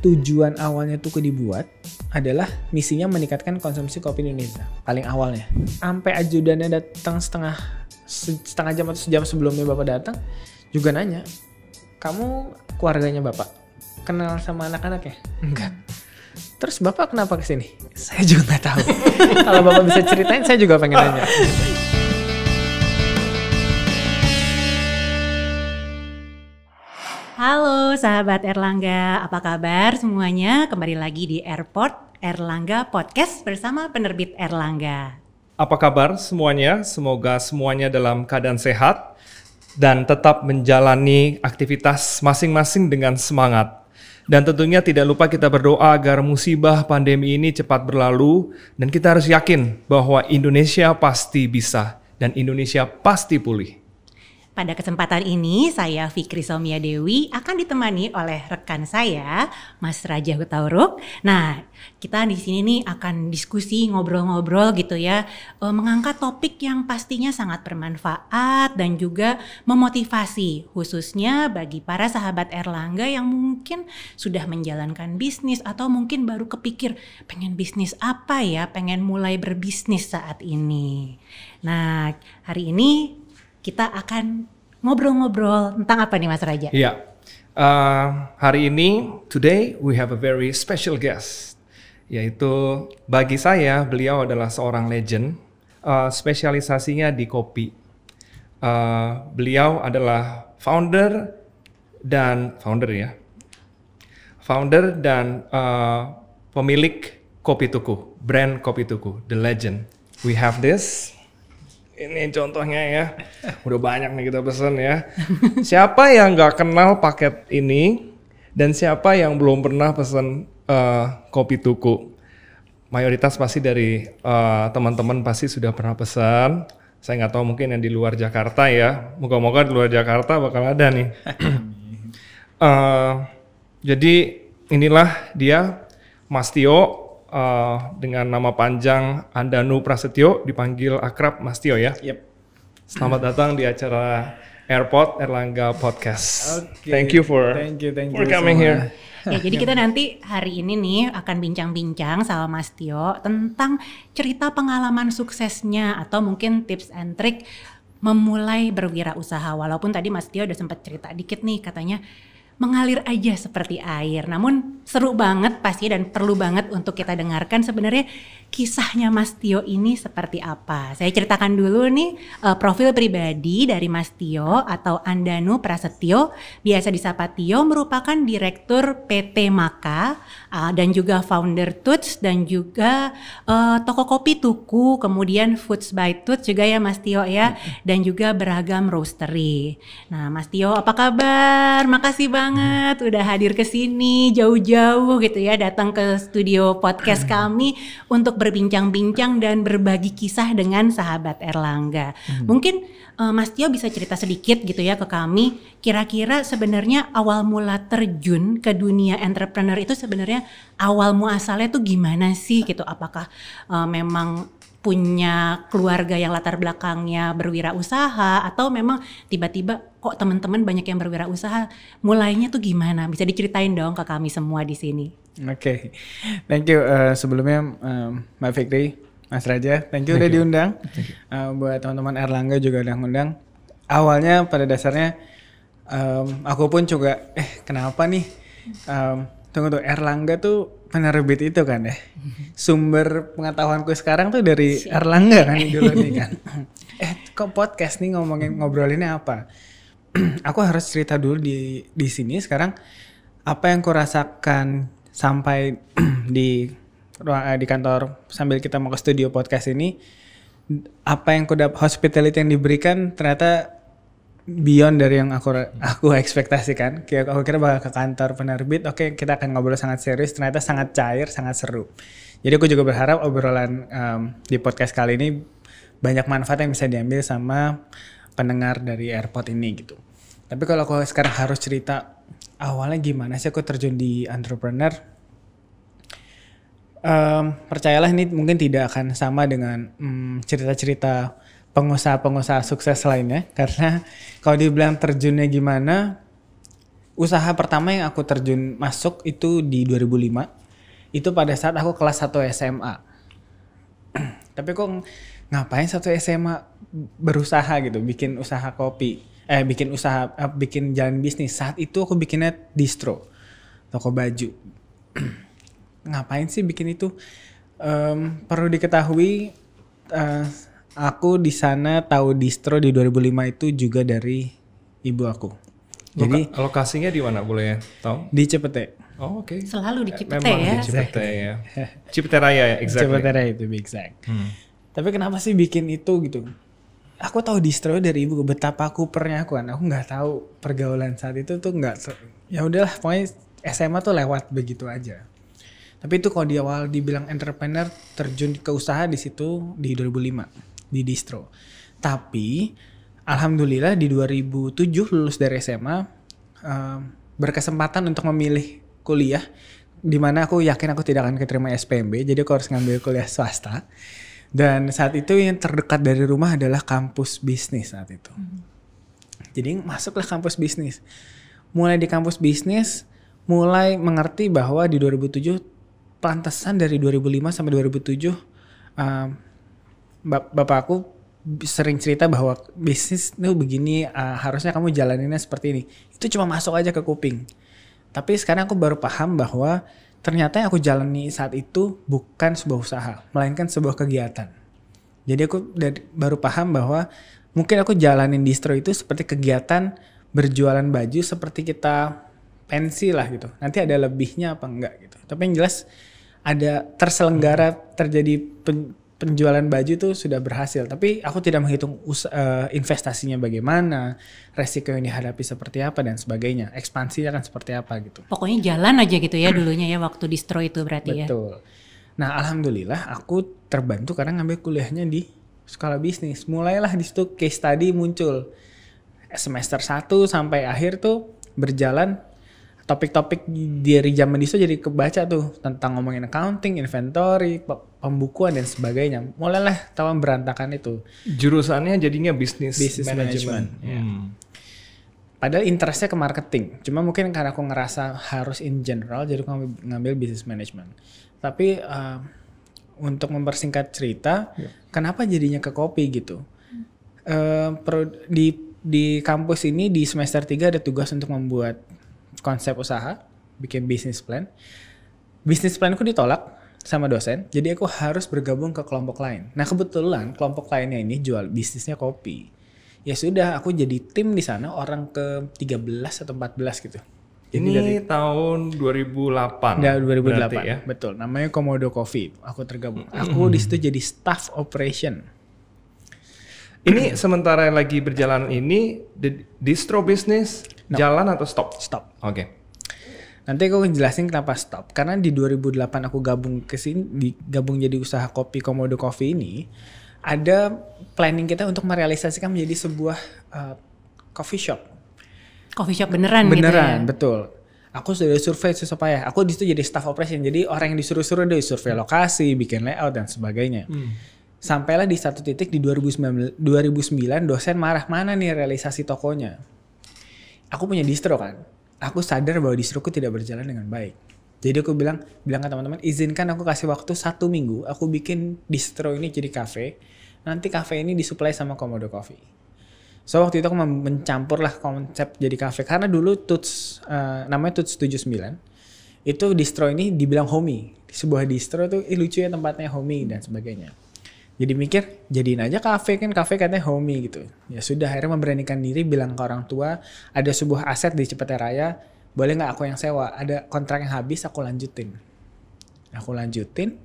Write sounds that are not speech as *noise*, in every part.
tujuan awalnya tuh ke dibuat adalah misinya meningkatkan konsumsi kopi Indonesia paling awalnya sampai ajudannya datang setengah setengah jam atau sejam sebelumnya bapak datang juga nanya kamu keluarganya bapak kenal sama anak-anak ya enggak terus bapak kenapa kesini saya juga nggak tahu *laughs* kalau bapak bisa ceritain saya juga pengen nanya *laughs* Halo sahabat Erlangga, apa kabar semuanya? Kembali lagi di Airport Erlangga Podcast bersama penerbit Erlangga. Apa kabar semuanya? Semoga semuanya dalam keadaan sehat dan tetap menjalani aktivitas masing-masing dengan semangat. Dan tentunya tidak lupa kita berdoa agar musibah pandemi ini cepat berlalu dan kita harus yakin bahwa Indonesia pasti bisa dan Indonesia pasti pulih. Pada kesempatan ini saya Fikri Somia Dewi akan ditemani oleh rekan saya Mas Raja Hutauruk. Nah, kita di sini nih akan diskusi ngobrol-ngobrol gitu ya, e, mengangkat topik yang pastinya sangat bermanfaat dan juga memotivasi khususnya bagi para sahabat Erlangga yang mungkin sudah menjalankan bisnis atau mungkin baru kepikir pengen bisnis apa ya, pengen mulai berbisnis saat ini. Nah, hari ini kita akan ngobrol-ngobrol tentang apa nih Mas Raja? Iya. Yeah. Uh, hari ini, today we have a very special guest. Yaitu bagi saya, beliau adalah seorang legend. Uh, spesialisasinya di kopi. Uh, beliau adalah founder dan founder ya. Founder dan uh, pemilik Kopi Tuku, brand Kopi Tuku, the legend. We have this ini contohnya ya. *laughs* Udah banyak nih kita pesen ya. Siapa yang nggak kenal paket ini dan siapa yang belum pernah pesen uh, kopi tuku? Mayoritas pasti dari teman eh, teman-teman pasti sudah pernah pesan. Saya nggak tahu mungkin yang di luar Jakarta ya. Moga-moga di luar Jakarta bakal ada nih. uh, *clears throat* jadi inilah dia Mas Tio uh, dengan nama panjang Andanu Prasetyo, dipanggil akrab Mas Tio ya. Yep. Selamat datang di acara Airport Erlangga Podcast. Okay. Thank you for thank you, thank you for coming so here. Ya, jadi kita nanti hari ini nih akan bincang-bincang sama Mas Tio tentang cerita pengalaman suksesnya atau mungkin tips and trick memulai berwirausaha. Walaupun tadi Mas Tio udah sempat cerita dikit nih katanya mengalir aja seperti air. Namun seru banget pasti dan perlu banget untuk kita dengarkan sebenarnya kisahnya Mas Tio ini seperti apa. Saya ceritakan dulu nih uh, profil pribadi dari Mas Tio atau Andanu Prasetyo, biasa disapa Tio, merupakan direktur PT Maka uh, dan juga founder Tuts dan juga uh, toko kopi Tuku, kemudian Foods by Tuts juga ya Mas Tio ya, dan juga beragam roastery. Nah Mas Tio apa kabar? Makasih banget udah hadir ke sini jauh-jauh gitu ya, datang ke studio podcast kami untuk berbincang-bincang dan berbagi kisah dengan sahabat Erlangga. Hmm. Mungkin uh, Mas Tio bisa cerita sedikit gitu ya ke kami, kira-kira sebenarnya awal mula terjun ke dunia entrepreneur itu sebenarnya awal muasalnya tuh gimana sih gitu? Apakah uh, memang punya keluarga yang latar belakangnya berwirausaha atau memang tiba-tiba kok teman-teman banyak yang berwirausaha mulainya tuh gimana bisa diceritain dong ke kami semua di sini Oke, okay. thank you uh, sebelumnya um, Mbak Fikri, Mas Raja, thank you udah diundang. You. Uh, buat teman-teman Erlangga juga udah ngundang. Awalnya pada dasarnya um, aku pun juga eh kenapa nih? Um, tunggu tuh Erlangga tuh penerbit itu kan ya. Sumber pengetahuanku sekarang tuh dari iya. Erlangga kan *laughs* dulu nih kan. eh kok podcast nih ngomongin ngobrolinnya apa? *clears throat* aku harus cerita dulu di di sini sekarang apa yang kurasakan sampai *clears throat* di ruang eh, di kantor sambil kita mau ke studio podcast ini apa yang kuda hospitality yang diberikan ternyata beyond dari yang aku *laughs* aku ekspektasikan. Kayak aku kira bakal ke kantor penerbit, oke okay, kita akan ngobrol sangat serius, ternyata sangat cair, sangat seru. Jadi aku juga berharap obrolan um, di podcast kali ini banyak manfaat yang bisa diambil sama pendengar dari airport ini gitu. Tapi kalau aku sekarang harus cerita awalnya gimana sih aku terjun di entrepreneur, um, percayalah ini mungkin tidak akan sama dengan um, cerita-cerita pengusaha-pengusaha sukses lainnya *laughs* karena kalau dibilang terjunnya gimana usaha pertama yang aku terjun masuk itu di 2005 itu pada saat aku kelas 1 SMA *clears throat* tapi kok ngapain satu SMA berusaha gitu bikin usaha kopi eh bikin usaha eh, bikin jalan bisnis saat itu aku bikinnya distro toko baju *clears throat* ngapain sih bikin itu um, perlu diketahui uh, aku di sana tahu distro di 2005 itu juga dari ibu aku jadi Loka lokasinya di mana boleh ya tahu di Cipete Oh oke. Okay. Selalu di eh, Cipete Memang ya. di Cipete *laughs* ya. Cipete Raya ya, exactly. Cipete Raya itu exact. Hmm. Tapi kenapa sih bikin itu gitu? Aku tahu distro dari ibu betapa kupernya aku kan. Aku nggak tahu pergaulan saat itu tuh nggak. Ya udahlah pokoknya SMA tuh lewat begitu aja. Tapi itu kalau di awal dibilang entrepreneur terjun ke usaha di situ di 2005 di distro. Tapi alhamdulillah di 2007 lulus dari SMA um, ehm, berkesempatan untuk memilih kuliah di mana aku yakin aku tidak akan keterima SPMB jadi aku harus ngambil kuliah swasta. Dan saat itu yang terdekat dari rumah adalah kampus bisnis saat itu. Hmm. Jadi masuklah kampus bisnis. Mulai di kampus bisnis mulai mengerti bahwa di 2007 pantesan dari 2005 sampai 2007 um, bap bapak aku sering cerita bahwa bisnis tuh begini uh, harusnya kamu jalaninnya seperti ini itu cuma masuk aja ke kuping tapi sekarang aku baru paham bahwa ternyata yang aku jalani saat itu bukan sebuah usaha melainkan sebuah kegiatan jadi aku dari, baru paham bahwa mungkin aku jalanin distro itu seperti kegiatan berjualan baju seperti kita pensi lah gitu nanti ada lebihnya apa enggak gitu tapi yang jelas ada terselenggara terjadi pen, penjualan baju itu sudah berhasil tapi aku tidak menghitung us, uh, investasinya bagaimana resiko yang dihadapi seperti apa dan sebagainya ekspansinya akan seperti apa gitu pokoknya jalan aja gitu ya dulunya ya waktu distro itu berarti betul. ya betul nah alhamdulillah aku terbantu karena ngambil kuliahnya di sekolah bisnis mulailah di situ case study muncul semester 1 sampai akhir tuh berjalan topik-topik dari zaman itu jadi kebaca tuh tentang ngomongin accounting, inventory, pembukuan dan sebagainya. Mulailah tahun berantakan itu. Jurusannya jadinya bisnis management. management. Ya. Hmm. Padahal interestnya ke marketing. Cuma mungkin karena aku ngerasa harus in general jadi aku ngambil, bisnis business management. Tapi uh, untuk mempersingkat cerita, yeah. kenapa jadinya ke kopi gitu? Uh, di di kampus ini di semester 3 ada tugas untuk membuat konsep usaha, bikin bisnis plan. Bisnis aku ditolak sama dosen, jadi aku harus bergabung ke kelompok lain. Nah kebetulan kelompok lainnya ini jual bisnisnya kopi. Ya sudah, aku jadi tim di sana orang ke 13 atau 14 gitu. Jadi ini dari tahun 2008. Ya, 2008 ya. Betul. Namanya Komodo Coffee. Aku tergabung. Aku di situ jadi staff operation. Ini sementara yang lagi berjalan ini the distro bisnis No. Jalan atau stop? Stop. Oke. Okay. Nanti aku jelasin kenapa stop. Karena di 2008 aku gabung ke sini, gabung jadi usaha kopi Komodo Coffee ini, ada planning kita untuk merealisasikan menjadi sebuah uh, coffee shop. Coffee shop beneran, gitu beneran gitu ya? betul aku sudah survei susah Aku di situ jadi staff operation. Jadi orang yang disuruh-suruh dari survei lokasi, bikin layout dan sebagainya. Hmm. Sampailah di satu titik di 2009, 2009 dosen marah mana nih realisasi tokonya aku punya distro kan. Aku sadar bahwa distroku tidak berjalan dengan baik. Jadi aku bilang, bilang ke teman-teman, izinkan aku kasih waktu satu minggu, aku bikin distro ini jadi kafe. Nanti kafe ini disuplai sama Komodo Coffee. So waktu itu aku mencampur lah konsep jadi kafe. karena dulu Tuts uh, namanya Tuts 79 itu distro ini dibilang homey. Sebuah distro itu eh, lucu ya tempatnya homie dan sebagainya jadi mikir jadiin aja kafe kan kafe katanya homey gitu ya sudah akhirnya memberanikan diri bilang ke orang tua ada sebuah aset di Cipete Raya boleh nggak aku yang sewa ada kontrak yang habis aku lanjutin aku lanjutin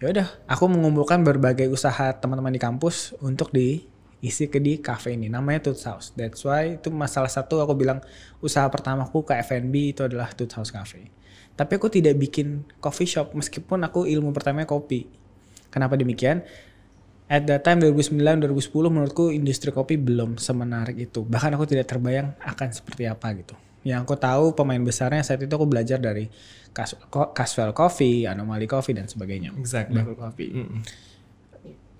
ya udah aku mengumpulkan berbagai usaha teman-teman di kampus untuk diisi ke di cafe ini namanya Tooth House that's why itu masalah satu aku bilang usaha pertamaku ke F&B itu adalah Tooth House Cafe tapi aku tidak bikin coffee shop meskipun aku ilmu pertamanya kopi kenapa demikian At that time 2009 2010 menurutku industri kopi belum semenarik itu. Bahkan aku tidak terbayang akan seperti apa gitu. Yang aku tahu pemain besarnya saat itu aku belajar dari Caswell Coffee, Anomaly Coffee dan sebagainya. Exactly. Coffee. Mm -hmm.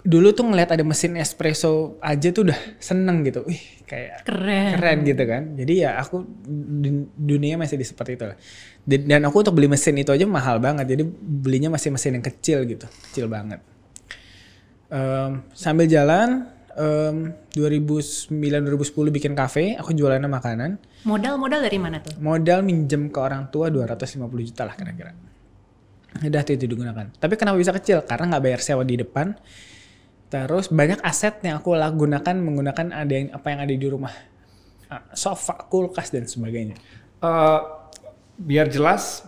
Dulu tuh ngeliat ada mesin espresso aja tuh udah seneng gitu. Wih, kayak keren. keren gitu kan. Jadi ya aku dunia masih di seperti itu lah. Dan aku untuk beli mesin itu aja mahal banget. Jadi belinya masih mesin yang kecil gitu. Kecil banget um, sambil jalan um, 2009 2010 bikin kafe, aku jualannya makanan. Modal modal dari mana tuh? Modal minjem ke orang tua 250 juta lah kira-kira. Udah itu, itu digunakan. Tapi kenapa bisa kecil? Karena nggak bayar sewa di depan. Terus banyak aset yang aku gunakan menggunakan ada yang apa yang ada di rumah. Ah, sofa, kulkas dan sebagainya. Uh, biar jelas,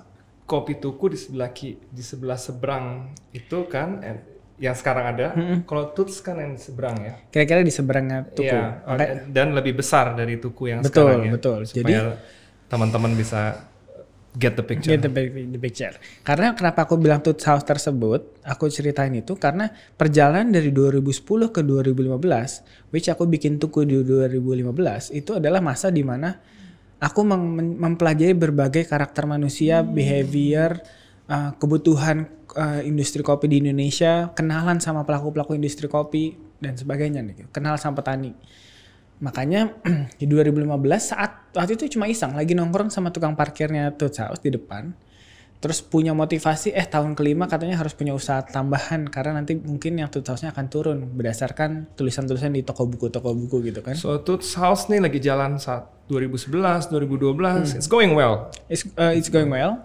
kopi tuku di sebelah di sebelah seberang itu kan eh, yang sekarang ada. Hmm. Kalau Tuts kan yang di seberang ya. Kira-kira di seberangnya Tuku. Ya, dan lebih besar dari Tuku yang betul, sekarang ya. Betul, betul. Jadi teman-teman bisa get the picture. Get the, the picture. Karena kenapa aku bilang Tuts House tersebut, aku ceritain itu karena perjalanan dari 2010 ke 2015, which aku bikin Tuku di 2015, itu adalah masa di mana aku mempelajari berbagai karakter manusia, hmm. behavior, uh, kebutuhan Eh, industri kopi di Indonesia, kenalan sama pelaku-pelaku industri kopi dan sebagainya nih, kenal sama petani. Makanya *clears throat* di 2015 saat waktu itu cuma iseng lagi nongkrong sama tukang parkirnya tuh House di depan. Terus punya motivasi eh tahun kelima katanya harus punya usaha tambahan karena nanti mungkin yang Tut house akan turun berdasarkan tulisan-tulisan di toko buku-toko buku gitu kan. So Tut House nih lagi jalan saat 2011, 2012, hmm. it's going well. It's, uh, it's going well.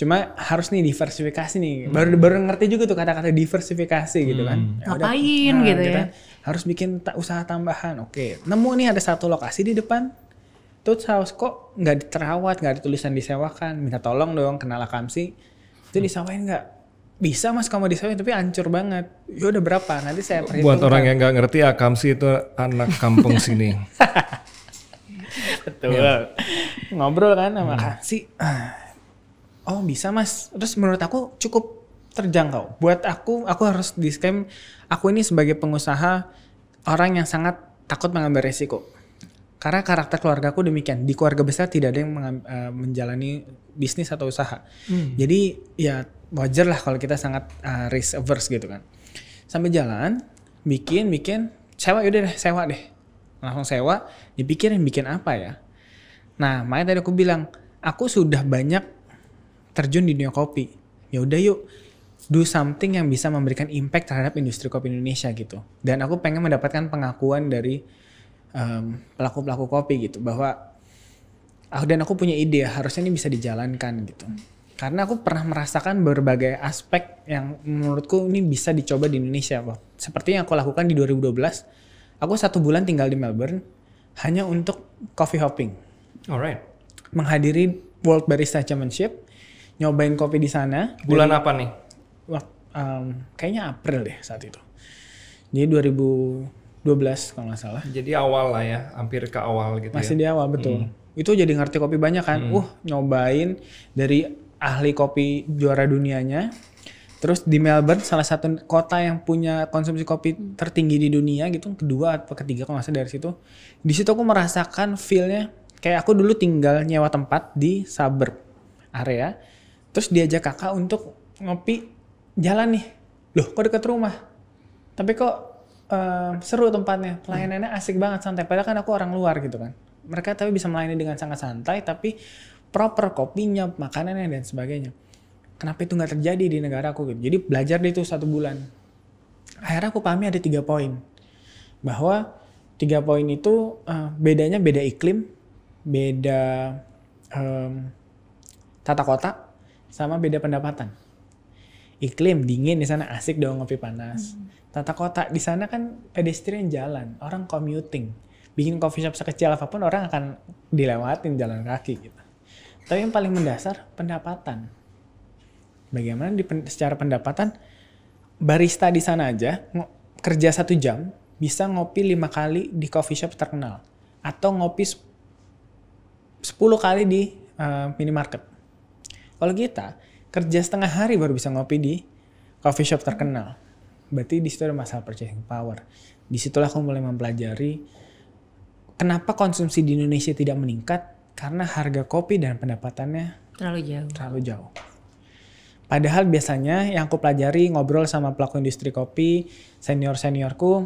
Cuma harus nih diversifikasi nih. Hmm. Baru baru ngerti juga tuh kata-kata diversifikasi hmm. gitu kan. Hmm. Ya Ngapain nah, gitu, gitu ya. Kan. Harus bikin usaha tambahan. Oke, nemu nih ada satu lokasi di depan. Tuh house kok nggak diterawat nggak ditulisan disewakan. Minta tolong dong kenal Akamsi. Itu hmm. disewain nggak? bisa mas kamu disewain tapi hancur banget ya udah berapa nanti saya perhitungkan buat orang kan. yang nggak ngerti akamsi itu anak kampung *laughs* sini betul ya. ngobrol kan sama hmm. akamsi ah, oh bisa mas terus menurut aku cukup terjangkau buat aku aku harus disclaim aku ini sebagai pengusaha orang yang sangat takut mengambil resiko karena karakter keluarga aku demikian di keluarga besar tidak ada yang eh, menjalani bisnis atau usaha hmm. jadi ya wajar lah kalau kita sangat uh, risk averse gitu kan sampai jalan bikin bikin sewa yaudah deh sewa deh langsung sewa dipikirin bikin apa ya nah makanya tadi aku bilang aku sudah banyak terjun di dunia kopi. Ya udah yuk do something yang bisa memberikan impact terhadap industri kopi Indonesia gitu. Dan aku pengen mendapatkan pengakuan dari pelaku pelaku-pelaku kopi gitu bahwa aku ah, dan aku punya ide harusnya ini bisa dijalankan gitu. Karena aku pernah merasakan berbagai aspek yang menurutku ini bisa dicoba di Indonesia. Seperti yang aku lakukan di 2012, aku satu bulan tinggal di Melbourne hanya untuk coffee hopping. Alright. Menghadiri World Barista Championship nyobain kopi di sana. Bulan apa nih? Wah, um, kayaknya April deh saat itu. Jadi 2012 kalau nggak salah. Jadi awal lah ya, hampir ke awal gitu Masih ya. di awal betul. Hmm. Itu jadi ngerti kopi banyak kan. Hmm. Uh, nyobain dari ahli kopi juara dunianya. Terus di Melbourne salah satu kota yang punya konsumsi kopi tertinggi di dunia gitu, kedua atau ketiga kalau nggak salah dari situ. Di situ aku merasakan feelnya kayak aku dulu tinggal nyewa tempat di suburb area Terus diajak kakak untuk ngopi jalan nih. Loh kok deket rumah? Tapi kok uh, seru tempatnya. Hmm. Pelayanannya asik banget santai. Padahal kan aku orang luar gitu kan. Mereka tapi bisa melayani dengan sangat santai tapi proper kopinya, makanannya dan sebagainya. Kenapa itu nggak terjadi di negara aku gitu. Jadi belajar deh itu satu bulan. Akhirnya aku pahami ada tiga poin. Bahwa tiga poin itu uh, bedanya beda iklim, beda um, tata kota, sama beda pendapatan. Iklim dingin di sana asik dong ngopi panas. Hmm. Tata kota di sana kan pedestrian jalan, orang commuting. Bikin coffee shop sekecil apapun orang akan dilewatin jalan kaki gitu. Tapi yang paling mendasar pendapatan. Bagaimana di, secara pendapatan barista di sana aja kerja satu jam bisa ngopi lima kali di coffee shop terkenal atau ngopi 10 kali di uh, minimarket kalau kita kerja setengah hari baru bisa ngopi di coffee shop terkenal. Berarti di situ ada masalah purchasing power. Disitulah aku mulai mempelajari kenapa konsumsi di Indonesia tidak meningkat karena harga kopi dan pendapatannya terlalu jauh. Terlalu jauh. Padahal biasanya yang aku pelajari ngobrol sama pelaku industri kopi senior-seniorku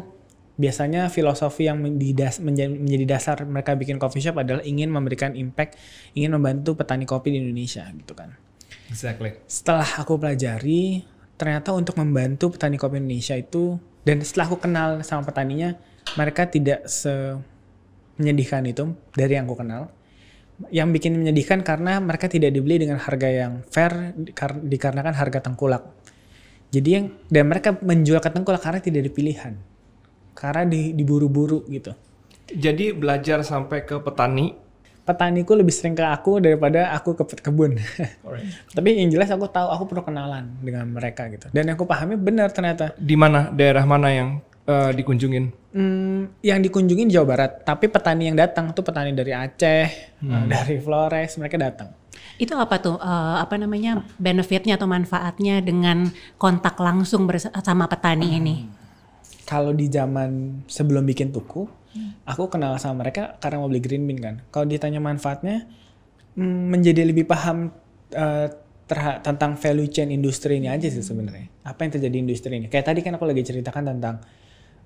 biasanya filosofi yang menjadi dasar mereka bikin coffee shop adalah ingin memberikan impact, ingin membantu petani kopi di Indonesia gitu kan. Exactly. Setelah aku pelajari, ternyata untuk membantu petani kopi Indonesia itu dan setelah aku kenal sama petaninya, mereka tidak se menyedihkan itu dari yang aku kenal. Yang bikin menyedihkan karena mereka tidak dibeli dengan harga yang fair dikarenakan harga tengkulak. Jadi yang dan mereka menjual ke tengkulak karena tidak ada pilihan. Karena di, diburu-buru gitu. Jadi belajar sampai ke petani petaniku lebih sering ke aku daripada aku ke kebun. *laughs* Tapi yang jelas aku tahu aku perlu kenalan dengan mereka gitu. Dan yang aku pahami benar ternyata. Di mana daerah mana yang uh, dikunjungin? Hmm, yang dikunjungin Jawa Barat. Tapi petani yang datang tuh petani dari Aceh, hmm. Eh, dari Flores, mereka datang. Itu apa tuh uh, apa namanya benefitnya atau manfaatnya dengan kontak langsung bersama petani hmm. ini? Kalau di zaman sebelum bikin tuku, aku kenal sama mereka karena mau beli green bean kan kalau ditanya manfaatnya mm, menjadi lebih paham uh, tentang value chain industri ini aja sih sebenarnya apa yang terjadi industri ini kayak tadi kan aku lagi ceritakan tentang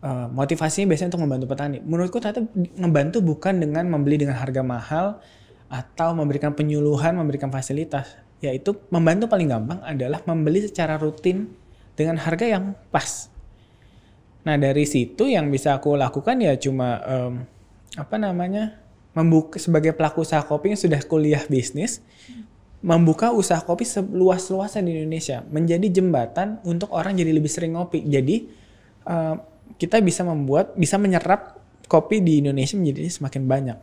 uh, motivasinya biasanya untuk membantu petani menurutku ternyata membantu bukan dengan membeli dengan harga mahal atau memberikan penyuluhan memberikan fasilitas yaitu membantu paling gampang adalah membeli secara rutin dengan harga yang pas Nah dari situ yang bisa aku lakukan ya cuma um, apa namanya membuka sebagai pelaku usaha kopi yang sudah kuliah bisnis membuka usaha kopi seluas-luasnya di Indonesia menjadi jembatan untuk orang jadi lebih sering ngopi. Jadi um, kita bisa membuat bisa menyerap kopi di Indonesia menjadi semakin banyak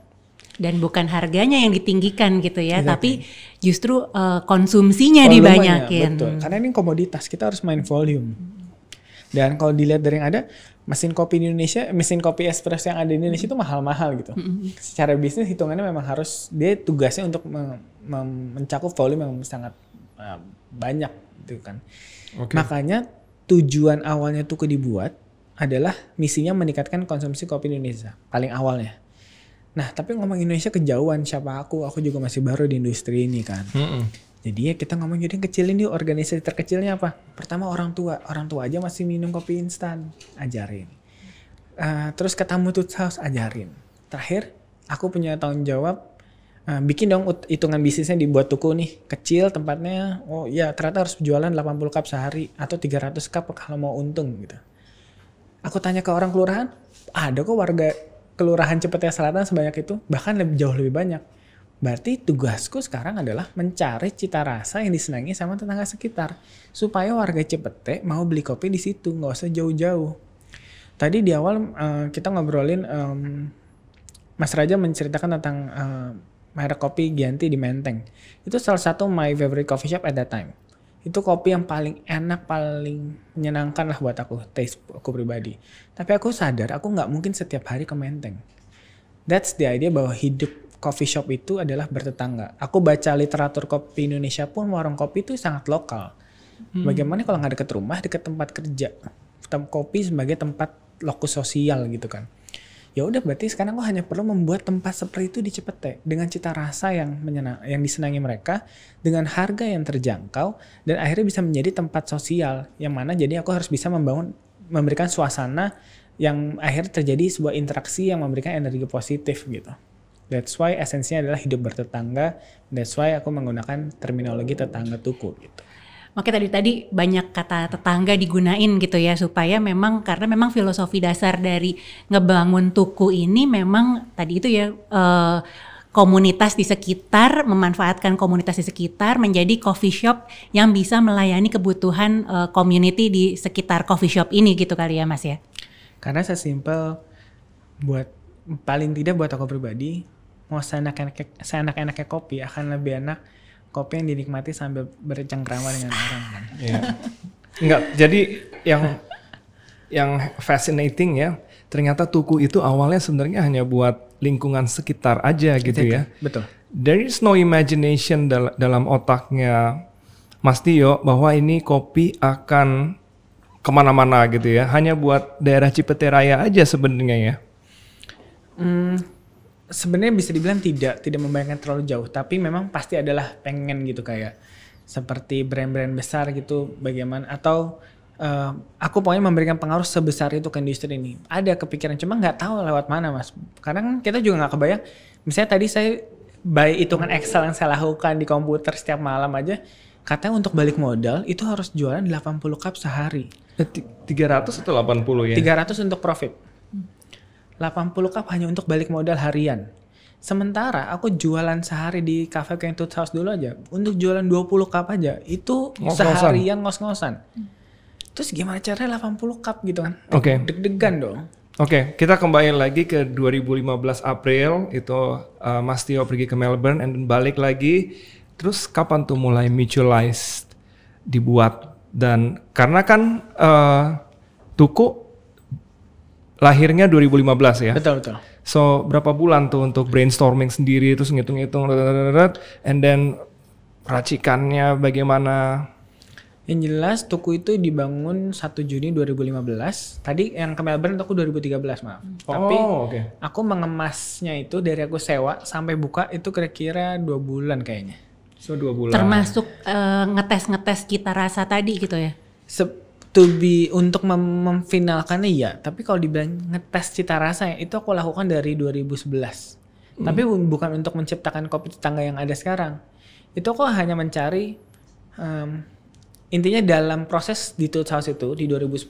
dan bukan harganya yang ditinggikan gitu ya, exactly. Iya, tapi iya. justru uh, konsumsinya Volumenya, dibanyakin. Betul. Karena ini komoditas, kita harus main volume. Dan kalau dilihat dari yang ada, mesin kopi di Indonesia, mesin kopi espresso yang ada di Indonesia itu mahal-mahal gitu. Mm-hmm. Secara bisnis hitungannya memang harus dia tugasnya untuk mencakup volume yang sangat uh, banyak gitu kan. Okay. Makanya tujuan awalnya tuh dibuat adalah misinya meningkatkan konsumsi kopi Indonesia paling awalnya. Nah, tapi ngomong Indonesia kejauhan siapa aku, aku juga masih baru di industri ini kan. Mm -hmm. Jadi nah, ya kita ngomong jadi kecil ini organisasi terkecilnya apa? Pertama orang tua, orang tua aja masih minum kopi instan, ajarin. Uh, terus ke tuh tooth house ajarin. Terakhir aku punya tanggung jawab uh, bikin dong hitungan bisnisnya dibuat toko nih kecil tempatnya. Oh ya ternyata harus jualan 80 cup sehari atau 300 cup kalau mau untung gitu. Aku tanya ke orang kelurahan, ada kok warga kelurahan Cepetnya Selatan sebanyak itu, bahkan lebih jauh lebih banyak Berarti tugasku sekarang adalah mencari cita rasa yang disenangi sama tetangga sekitar. Supaya warga Cipete mau beli kopi di situ, nggak usah jauh-jauh. Tadi di awal uh, kita ngobrolin, um, Mas Raja menceritakan tentang uh, merek kopi Gianti di Menteng. Itu salah satu my favorite coffee shop at that time. Itu kopi yang paling enak, paling menyenangkan lah buat aku, taste aku pribadi. Tapi aku sadar aku nggak mungkin setiap hari ke Menteng. That's the idea bahwa hidup coffee shop itu adalah bertetangga. Aku baca literatur kopi Indonesia pun warung kopi itu sangat lokal. Hmm. Bagaimana kalau nggak deket rumah, deket tempat kerja, tem kopi sebagai tempat lokus sosial gitu kan? Ya udah berarti sekarang aku hanya perlu membuat tempat seperti itu di Cipete dengan cita rasa yang menyenang, yang disenangi mereka, dengan harga yang terjangkau dan akhirnya bisa menjadi tempat sosial yang mana jadi aku harus bisa membangun memberikan suasana yang akhirnya terjadi sebuah interaksi yang memberikan energi positif gitu. That's why esensinya adalah hidup bertetangga. That's why aku menggunakan terminologi tetangga tuku gitu. Oke tadi tadi banyak kata tetangga digunain gitu ya supaya memang karena memang filosofi dasar dari ngebangun tuku ini memang tadi itu ya uh, komunitas di sekitar memanfaatkan komunitas di sekitar menjadi coffee shop yang bisa melayani kebutuhan uh, community di sekitar coffee shop ini gitu kali ya Mas ya. Karena sesimpel buat paling tidak buat aku pribadi mau seenak-enaknya seenak-enaknya kopi akan lebih enak kopi yang dinikmati sambil bercengkrama dengan ah, orang kan. Iya. *laughs* Enggak, jadi yang yang fascinating ya, ternyata tuku itu awalnya sebenarnya hanya buat lingkungan sekitar aja gitu ya. Betul. There is no imagination dal dalam otaknya Mas Tio bahwa ini kopi akan kemana-mana gitu ya. Hanya buat daerah Cipete Raya aja sebenarnya ya. Hmm, sebenarnya bisa dibilang tidak tidak membayangkan terlalu jauh tapi memang pasti adalah pengen gitu kayak seperti brand-brand besar gitu bagaimana atau uh, aku pokoknya memberikan pengaruh sebesar itu ke industri ini ada kepikiran cuma nggak tahu lewat mana mas karena kan kita juga nggak kebayang misalnya tadi saya baik hitungan Excel yang saya lakukan di komputer setiap malam aja katanya untuk balik modal itu harus jualan 80 cup sehari 300 eh, atau 80 ya 300 untuk profit 80 cup hanya untuk balik modal harian. Sementara aku jualan sehari di cafe kayak Tooth House dulu aja, untuk jualan 20 cup aja, itu ngos seharian ngos-ngosan. Terus gimana caranya 80 cup gitu kan? Oke. Okay. Deg-degan dong. Oke, okay, kita kembali lagi ke 2015 April itu uh, Mas Tio pergi ke Melbourne dan balik lagi. Terus kapan tuh mulai mutualized dibuat dan karena kan uh, Tuku lahirnya 2015 ya. Betul betul. So berapa bulan tuh untuk brainstorming sendiri terus ngitung-ngitung and then racikannya bagaimana? Yang jelas toko itu dibangun 1 Juni 2015. Tadi yang ke Melbourne aku 2013 maaf. Oh, Tapi okay. aku mengemasnya itu dari aku sewa sampai buka itu kira-kira dua bulan kayaknya. So dua bulan. Termasuk ngetes eh, ngetes-ngetes cita rasa tadi gitu ya? Se to be untuk mem memfinalkannya iya tapi kalau dibilang ngetes cita rasa ya, itu aku lakukan dari 2011 hmm. tapi bukan untuk menciptakan kopi tetangga yang ada sekarang itu aku hanya mencari um, intinya dalam proses di Tools House itu di 2010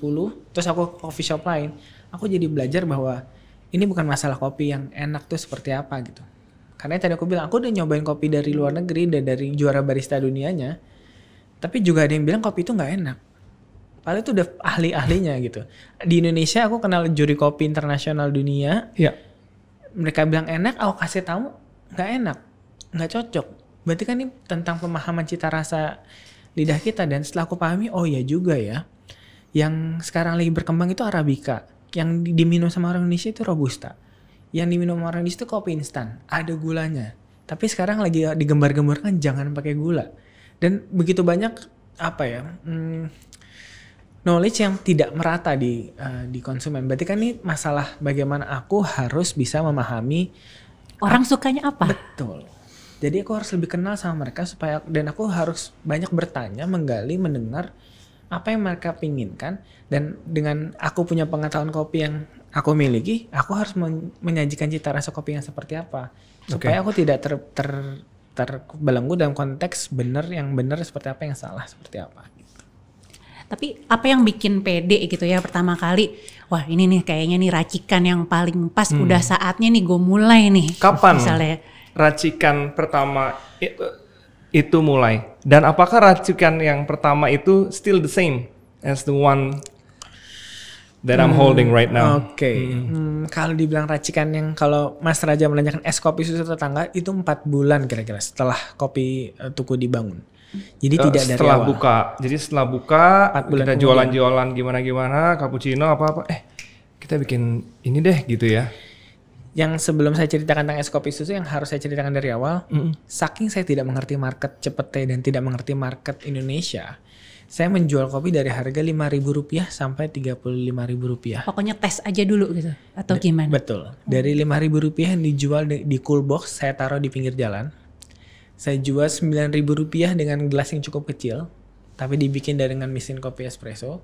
terus aku coffee shop lain aku jadi belajar bahwa ini bukan masalah kopi yang enak tuh seperti apa gitu karena tadi aku bilang aku udah nyobain kopi dari luar negeri dan dari juara barista dunianya tapi juga ada yang bilang kopi itu nggak enak padahal itu udah ahli-ahlinya gitu. Di Indonesia aku kenal juri kopi internasional dunia. Iya. Mereka bilang enak, aku kasih tamu nggak enak, nggak cocok. Berarti kan ini tentang pemahaman cita rasa lidah kita dan setelah aku pahami, oh ya juga ya. Yang sekarang lagi berkembang itu arabica, yang diminum sama orang Indonesia itu robusta. Yang diminum orang Indonesia itu kopi instan, ada gulanya. Tapi sekarang lagi digembar-gemborkan jangan pakai gula. Dan begitu banyak apa ya? Hmm, knowledge yang tidak merata di uh, di konsumen. Berarti kan ini masalah bagaimana aku harus bisa memahami orang aku, sukanya apa. Betul. Jadi aku harus lebih kenal sama mereka supaya dan aku harus banyak bertanya, menggali, mendengar apa yang mereka pinginkan dan dengan aku punya pengetahuan kopi yang aku miliki, aku harus men menyajikan cita rasa kopi yang seperti apa supaya okay. aku tidak ter, ter terbelenggu dalam konteks benar yang benar seperti apa yang salah seperti apa. Tapi apa yang bikin pede gitu ya pertama kali? Wah ini nih kayaknya nih racikan yang paling pas. Hmm. Udah saatnya nih gue mulai nih. Kapan? Misalnya racikan pertama itu, itu mulai. Dan apakah racikan yang pertama itu still the same as the one that I'm hmm, holding right now. Oke. Okay. Hmm. Hmm, kalau dibilang racikan yang kalau Mas Raja menanyakan es kopi susu tetangga itu empat bulan kira-kira setelah kopi uh, tuku dibangun. Jadi uh, tidak dari setelah awal. buka. Jadi setelah buka kita jualan-jualan gimana-gimana, cappuccino apa-apa. Eh, kita bikin ini deh gitu ya. Yang sebelum saya ceritakan tentang es kopi susu yang harus saya ceritakan dari awal, mm saking saya tidak mengerti market cepet teh dan tidak mengerti market Indonesia, saya menjual kopi dari harga lima ribu rupiah sampai tiga puluh lima ribu rupiah. Pokoknya tes aja dulu gitu atau gimana? Betul. Dari hmm. lima ribu rupiah yang dijual di, di cool box saya taruh di pinggir jalan. Saya jual ribu rupiah dengan gelas yang cukup kecil, tapi dibikin dari dengan mesin kopi espresso.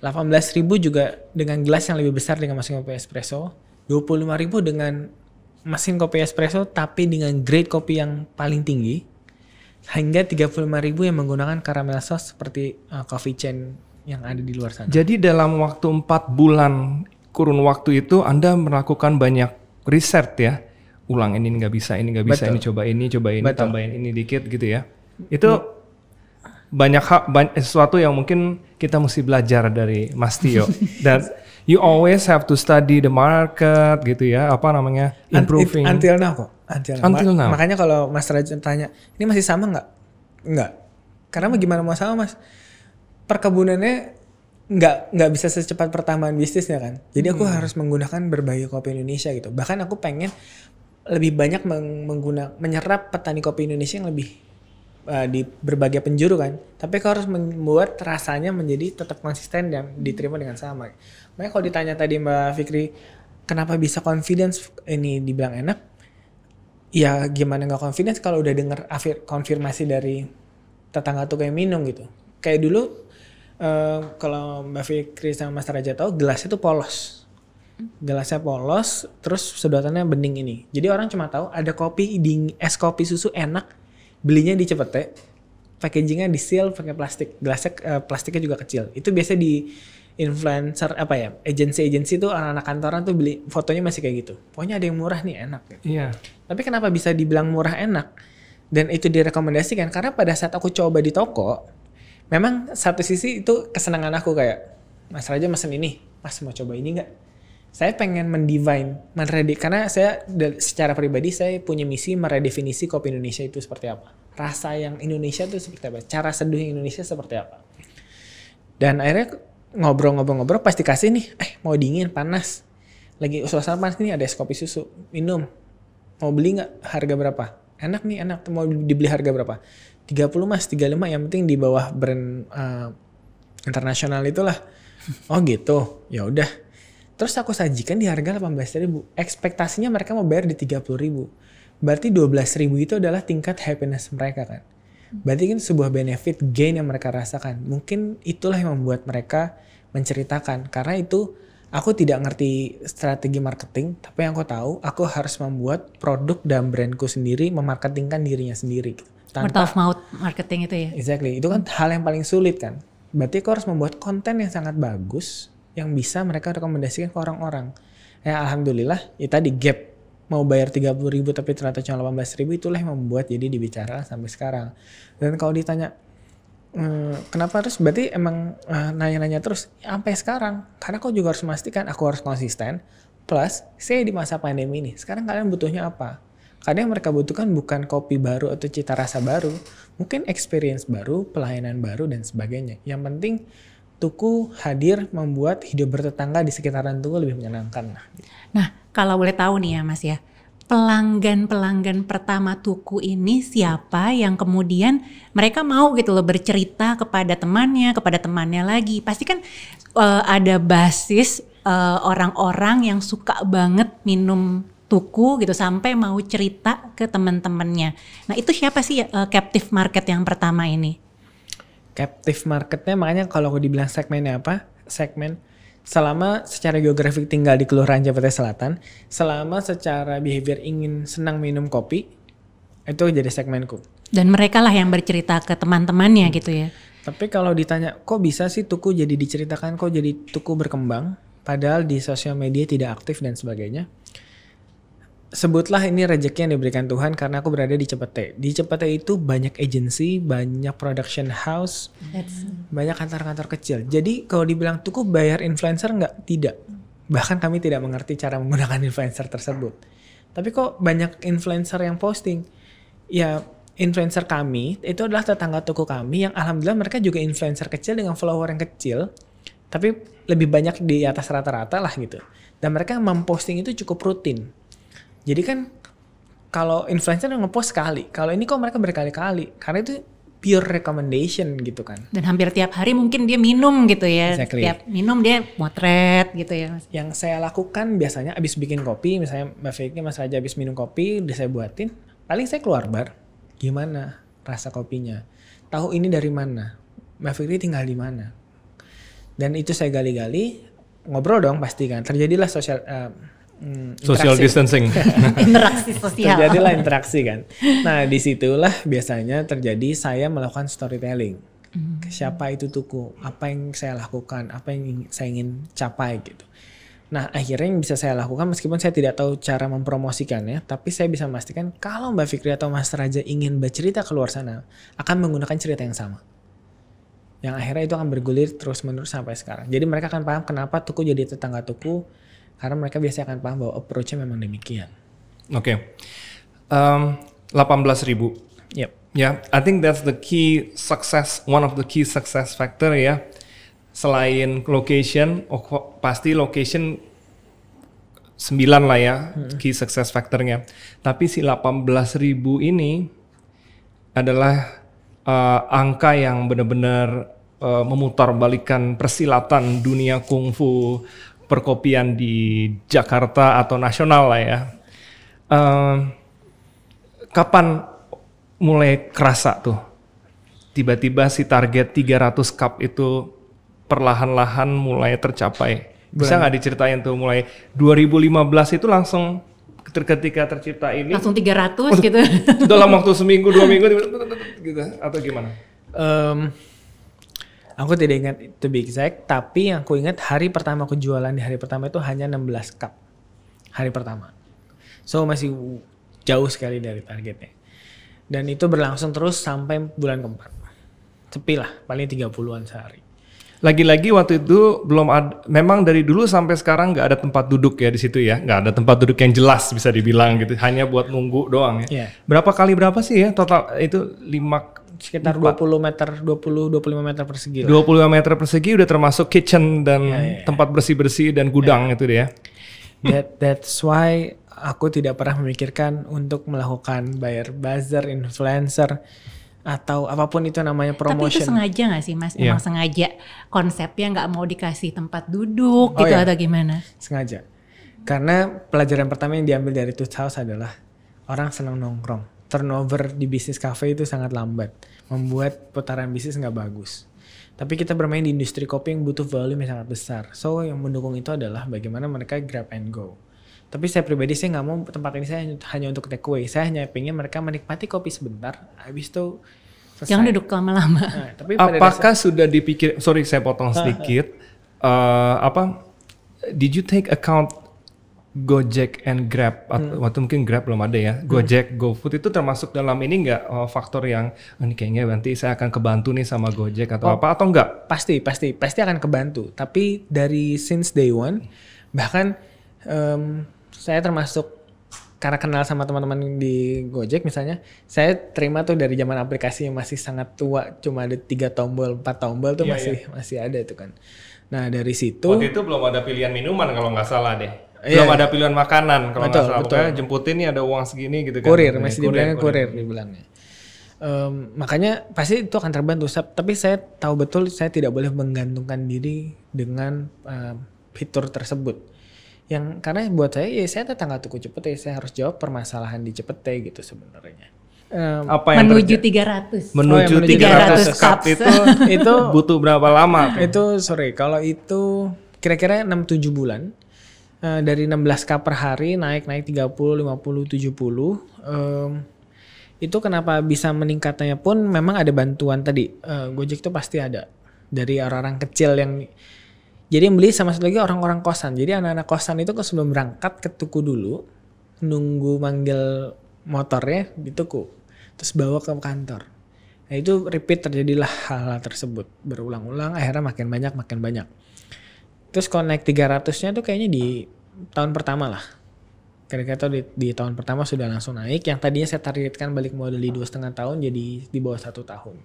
18.000 juga dengan gelas yang lebih besar dengan mesin kopi espresso. 25.000 dengan mesin kopi espresso tapi dengan grade kopi yang paling tinggi. Hingga 35.000 yang menggunakan caramel sauce seperti uh, coffee chain yang ada di luar sana. Jadi dalam waktu 4 bulan kurun waktu itu Anda melakukan banyak riset ya ulang ini nggak bisa ini nggak bisa Betul. ini coba ini coba ini Betul. tambahin ini dikit gitu ya hmm. itu hmm. banyak hal banyak, eh, sesuatu yang mungkin kita mesti belajar dari Mas Tio dan *laughs* you always have to study the market gitu ya apa namanya improving Ant, until now kok until now, until now. makanya kalau Mas Rajun tanya ini masih sama nggak nggak karena gimana mau sama Mas perkebunannya nggak nggak bisa secepat pertambahan bisnisnya kan jadi aku hmm. harus menggunakan berbagai kopi Indonesia gitu bahkan aku pengen lebih banyak meng menggunakan menyerap petani kopi Indonesia yang lebih uh, di berbagai penjuru kan. Tapi kau harus membuat rasanya menjadi tetap konsisten dan diterima dengan sama. Makanya kalau ditanya tadi Mbak Fikri kenapa bisa confidence ini dibilang enak? Ya gimana nggak confidence kalau udah dengar konfirmasi dari tetangga tuh kayak minum gitu. Kayak dulu uh, kalau Mbak Fikri sama Mas Raja tahu gelasnya itu polos gelasnya polos terus sedotannya bening ini jadi orang cuma tahu ada kopi ding es kopi susu enak belinya di Cepete packagingnya di seal pakai plastik gelasnya uh, plastiknya juga kecil itu biasa di influencer apa ya agensi-agensi tuh anak-anak kantoran tuh beli fotonya masih kayak gitu pokoknya ada yang murah nih enak gitu. iya tapi kenapa bisa dibilang murah enak dan itu direkomendasikan karena pada saat aku coba di toko memang satu sisi itu kesenangan aku kayak mas Raja mesen ini mas mau coba ini nggak saya pengen mendivine, meredik karena saya secara pribadi saya punya misi meredefinisi kopi Indonesia itu seperti apa. Rasa yang Indonesia itu seperti apa, cara seduh Indonesia seperti apa. Dan akhirnya ngobrol-ngobrol-ngobrol pasti kasih nih, eh mau dingin, panas. Lagi suasana panas ini ada es kopi susu, minum. Mau beli nggak? Harga berapa? Enak nih, enak. Mau dibeli harga berapa? 30 mas, 35 yang penting di bawah brand uh, internasional itulah. Oh gitu, ya udah Terus aku sajikan di harga 18.000. Ekspektasinya mereka mau bayar di 30.000. Berarti 12.000 itu adalah tingkat happiness mereka kan. Berarti kan sebuah benefit gain yang mereka rasakan. Mungkin itulah yang membuat mereka menceritakan. Karena itu aku tidak ngerti strategi marketing, tapi yang aku tahu aku harus membuat produk dan brandku sendiri memarketingkan dirinya sendiri. Gitu. Tanpa of mouth marketing itu ya. Exactly, itu kan hmm. hal yang paling sulit kan. Berarti aku harus membuat konten yang sangat bagus yang bisa mereka rekomendasikan ke orang-orang. Ya alhamdulillah, ya tadi gap mau bayar 30 ribu tapi ternyata cuma 18 ribu itulah yang membuat jadi dibicarakan sampai sekarang. Dan kalau ditanya hmm, kenapa terus berarti emang eh, nanya-nanya terus ya, sampai sekarang karena kau juga harus memastikan aku harus konsisten plus saya di masa pandemi ini sekarang kalian butuhnya apa kadang yang mereka butuhkan bukan kopi baru atau cita rasa baru mungkin experience baru pelayanan baru dan sebagainya yang penting Tuku hadir membuat hidup bertetangga di sekitaran Tuku lebih menyenangkan. Nah, kalau boleh tahu nih ya Mas ya, pelanggan-pelanggan pertama Tuku ini siapa yang kemudian mereka mau gitu loh bercerita kepada temannya, kepada temannya lagi. Pasti kan uh, ada basis eh, orang-orang uh, yang suka banget minum tuku gitu sampai mau cerita ke teman-temannya. Nah itu siapa sih uh, captive market yang pertama ini? captive marketnya makanya kalau aku dibilang segmennya apa segmen selama secara geografik tinggal di kelurahan Jakarta Selatan selama secara behavior ingin senang minum kopi itu jadi segmenku dan mereka lah yang bercerita ke teman-temannya hmm. gitu ya tapi kalau ditanya kok bisa sih tuku jadi diceritakan kok jadi tuku berkembang padahal di sosial media tidak aktif dan sebagainya sebutlah ini rezeki yang diberikan Tuhan karena aku berada di Cepete. Di Cepete itu banyak agency, banyak production house, That's... banyak kantor-kantor kecil. Jadi kalau dibilang cukup bayar influencer nggak? Tidak. Bahkan kami tidak mengerti cara menggunakan *laughs* influencer tersebut. Tapi kok banyak influencer yang posting? Ya influencer kami itu adalah tetangga toko kami yang alhamdulillah mereka juga influencer kecil dengan follower yang kecil. Tapi lebih banyak di atas rata-rata lah gitu. Dan mereka memposting itu cukup rutin jadi kan kalau influencer ngepost sekali, kalau ini kok mereka berkali-kali karena itu pure recommendation gitu kan. Dan hampir tiap hari mungkin dia minum gitu ya. Exactly. Tiap minum dia motret gitu ya. Yang saya lakukan biasanya abis bikin kopi, misalnya Mbak Fiki Mas Raja abis minum kopi, udah saya buatin, paling saya keluar bar, gimana rasa kopinya, tahu ini dari mana, Mbak Fiki tinggal di mana. Dan itu saya gali-gali, ngobrol dong pasti kan, terjadilah sosial, uh, Hmm, social distancing. *laughs* interaksi sosial. Terjadilah interaksi kan. Nah disitulah biasanya terjadi saya melakukan storytelling. Hmm. Siapa itu tuku? Apa yang saya lakukan? Apa yang saya ingin capai gitu. Nah akhirnya yang bisa saya lakukan meskipun saya tidak tahu cara mempromosikannya, tapi saya bisa memastikan kalau Mbak Fikri atau Mas Raja ingin bercerita keluar sana, akan menggunakan cerita yang sama. Yang akhirnya itu akan bergulir terus menerus sampai sekarang. Jadi mereka akan paham kenapa tuku jadi tetangga tuku, karena mereka biasanya akan paham bahwa approach-nya memang demikian. Oke. Okay. Um, Yep. Ya, yeah, I think that's the key success, one of the key success factor ya. Selain location, oh, pasti location 9 lah ya hmm. key success factornya. Tapi si 18.000 ini adalah uh, angka yang benar-benar uh, memutar balikan persilatan dunia kungfu, perkopian di Jakarta atau nasional lah ya. Uh, kapan mulai kerasa tuh? Tiba-tiba si target 300 cup itu perlahan-lahan mulai tercapai. Bisa nggak diceritain tuh mulai 2015 itu langsung ketika tercipta ini langsung 300 gitu. Dalam waktu seminggu, dua minggu gitu atau gimana? Um, Aku tidak ingat itu be exact, tapi yang aku ingat hari pertama aku jualan di hari pertama itu hanya 16 cup. Hari pertama. So masih jauh sekali dari targetnya. Dan itu berlangsung terus sampai bulan keempat. Sepi lah, paling 30-an sehari. Lagi-lagi waktu itu belum ada, memang dari dulu sampai sekarang nggak ada tempat duduk ya di situ ya, nggak ada tempat duduk yang jelas bisa dibilang gitu, hanya buat nunggu doang ya. Yeah. Berapa kali berapa sih ya total itu lima sekitar Empat. 20 meter 20 25 meter persegi lah. 25 meter persegi udah termasuk kitchen dan yeah, yeah. Ya. tempat bersih-bersih dan gudang yeah. itu dia. That that's why aku tidak pernah memikirkan untuk melakukan bayar buzzer, influencer atau apapun itu namanya promotion. Tapi itu sengaja gak sih mas? Yeah. Emang sengaja konsepnya nggak mau dikasih tempat duduk oh gitu yeah. atau gimana? Sengaja. Karena pelajaran pertama yang diambil dari Tooth House adalah orang senang nongkrong. Turnover di bisnis cafe itu sangat lambat membuat putaran bisnis nggak bagus. Tapi kita bermain di industri kopi yang butuh volume yang sangat besar. So yang mendukung itu adalah bagaimana mereka grab and go. Tapi saya pribadi saya nggak mau tempat ini saya hanya untuk take away. Saya hanya pengen mereka menikmati kopi sebentar, habis itu selesai. Jangan duduk lama-lama. Nah, tapi Apakah dasar, sudah dipikir? Sorry saya potong ah, ah. sedikit. uh, apa? Did you take account Gojek and Grab atau hmm. waktu mungkin Grab belum ada ya. Hmm. Gojek, hmm. GoFood itu termasuk dalam ini nggak oh, faktor yang oh, ini kayaknya nanti saya akan kebantu nih sama Gojek atau oh, apa atau enggak? Pasti, pasti, pasti akan kebantu. Tapi dari since day one bahkan um, saya termasuk karena kenal sama teman-teman di Gojek misalnya, saya terima tuh dari zaman aplikasi yang masih sangat tua, cuma ada tiga tombol, empat tombol tuh yeah, masih yeah. masih ada itu kan. Nah dari situ. Waktu itu belum ada pilihan minuman kalau nggak salah deh. Iya, belum yeah. ada pilihan makanan kalau nggak salah. Betul. Pokoknya jemputin nih ada uang segini gitu kan. Kurir, iya, masih kurir, dibilangnya kurir, kurir dibilangnya. Um, makanya pasti itu akan terbantu. Tapi saya tahu betul saya tidak boleh menggantungkan diri dengan um, fitur tersebut. Yang karena buat saya ya saya tetangga tuku ya saya harus jawab permasalahan di cepet Cepete gitu sebenarnya. Um, apa yang menuju tiga ratus menuju, oh, ya, ratus menuju 300, cup itu *laughs* itu butuh berapa lama? Itu sorry kalau itu kira-kira enam tujuh bulan Eh, dari 16k per hari naik naik 30, 50, 70. Um, itu kenapa bisa meningkatnya pun memang ada bantuan tadi. Uh, Gojek itu pasti ada dari orang-orang kecil yang jadi yang beli sama satu lagi orang-orang kosan. Jadi anak-anak kosan itu ke sebelum berangkat ke tuku dulu nunggu manggil motornya di tuku terus bawa ke kantor. Nah itu repeat terjadilah hal-hal tersebut berulang-ulang akhirnya makin banyak makin banyak. Terus Connect 300-nya tuh kayaknya di tahun pertama lah. Kira-kira di, di tahun pertama sudah langsung naik. Yang tadinya saya targetkan balik modal di dua setengah tahun jadi di bawah satu tahun.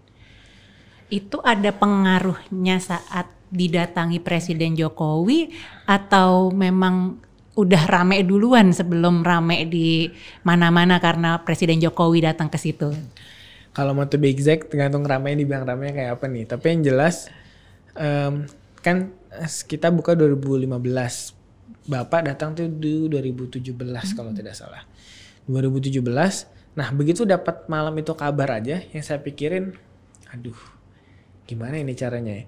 Itu ada pengaruhnya saat didatangi Presiden Jokowi atau memang udah rame duluan sebelum rame di mana-mana karena Presiden Jokowi datang ke situ? Kalau mau to be exact, tergantung di dibilang ramai kayak apa nih. Tapi yang jelas um, kan Eh, kita buka 2015. Bapak datang tuh di 2017 hmm. kalau tidak salah. 2017. Nah, begitu dapat malam itu kabar aja yang saya pikirin, aduh, gimana ini caranya ya?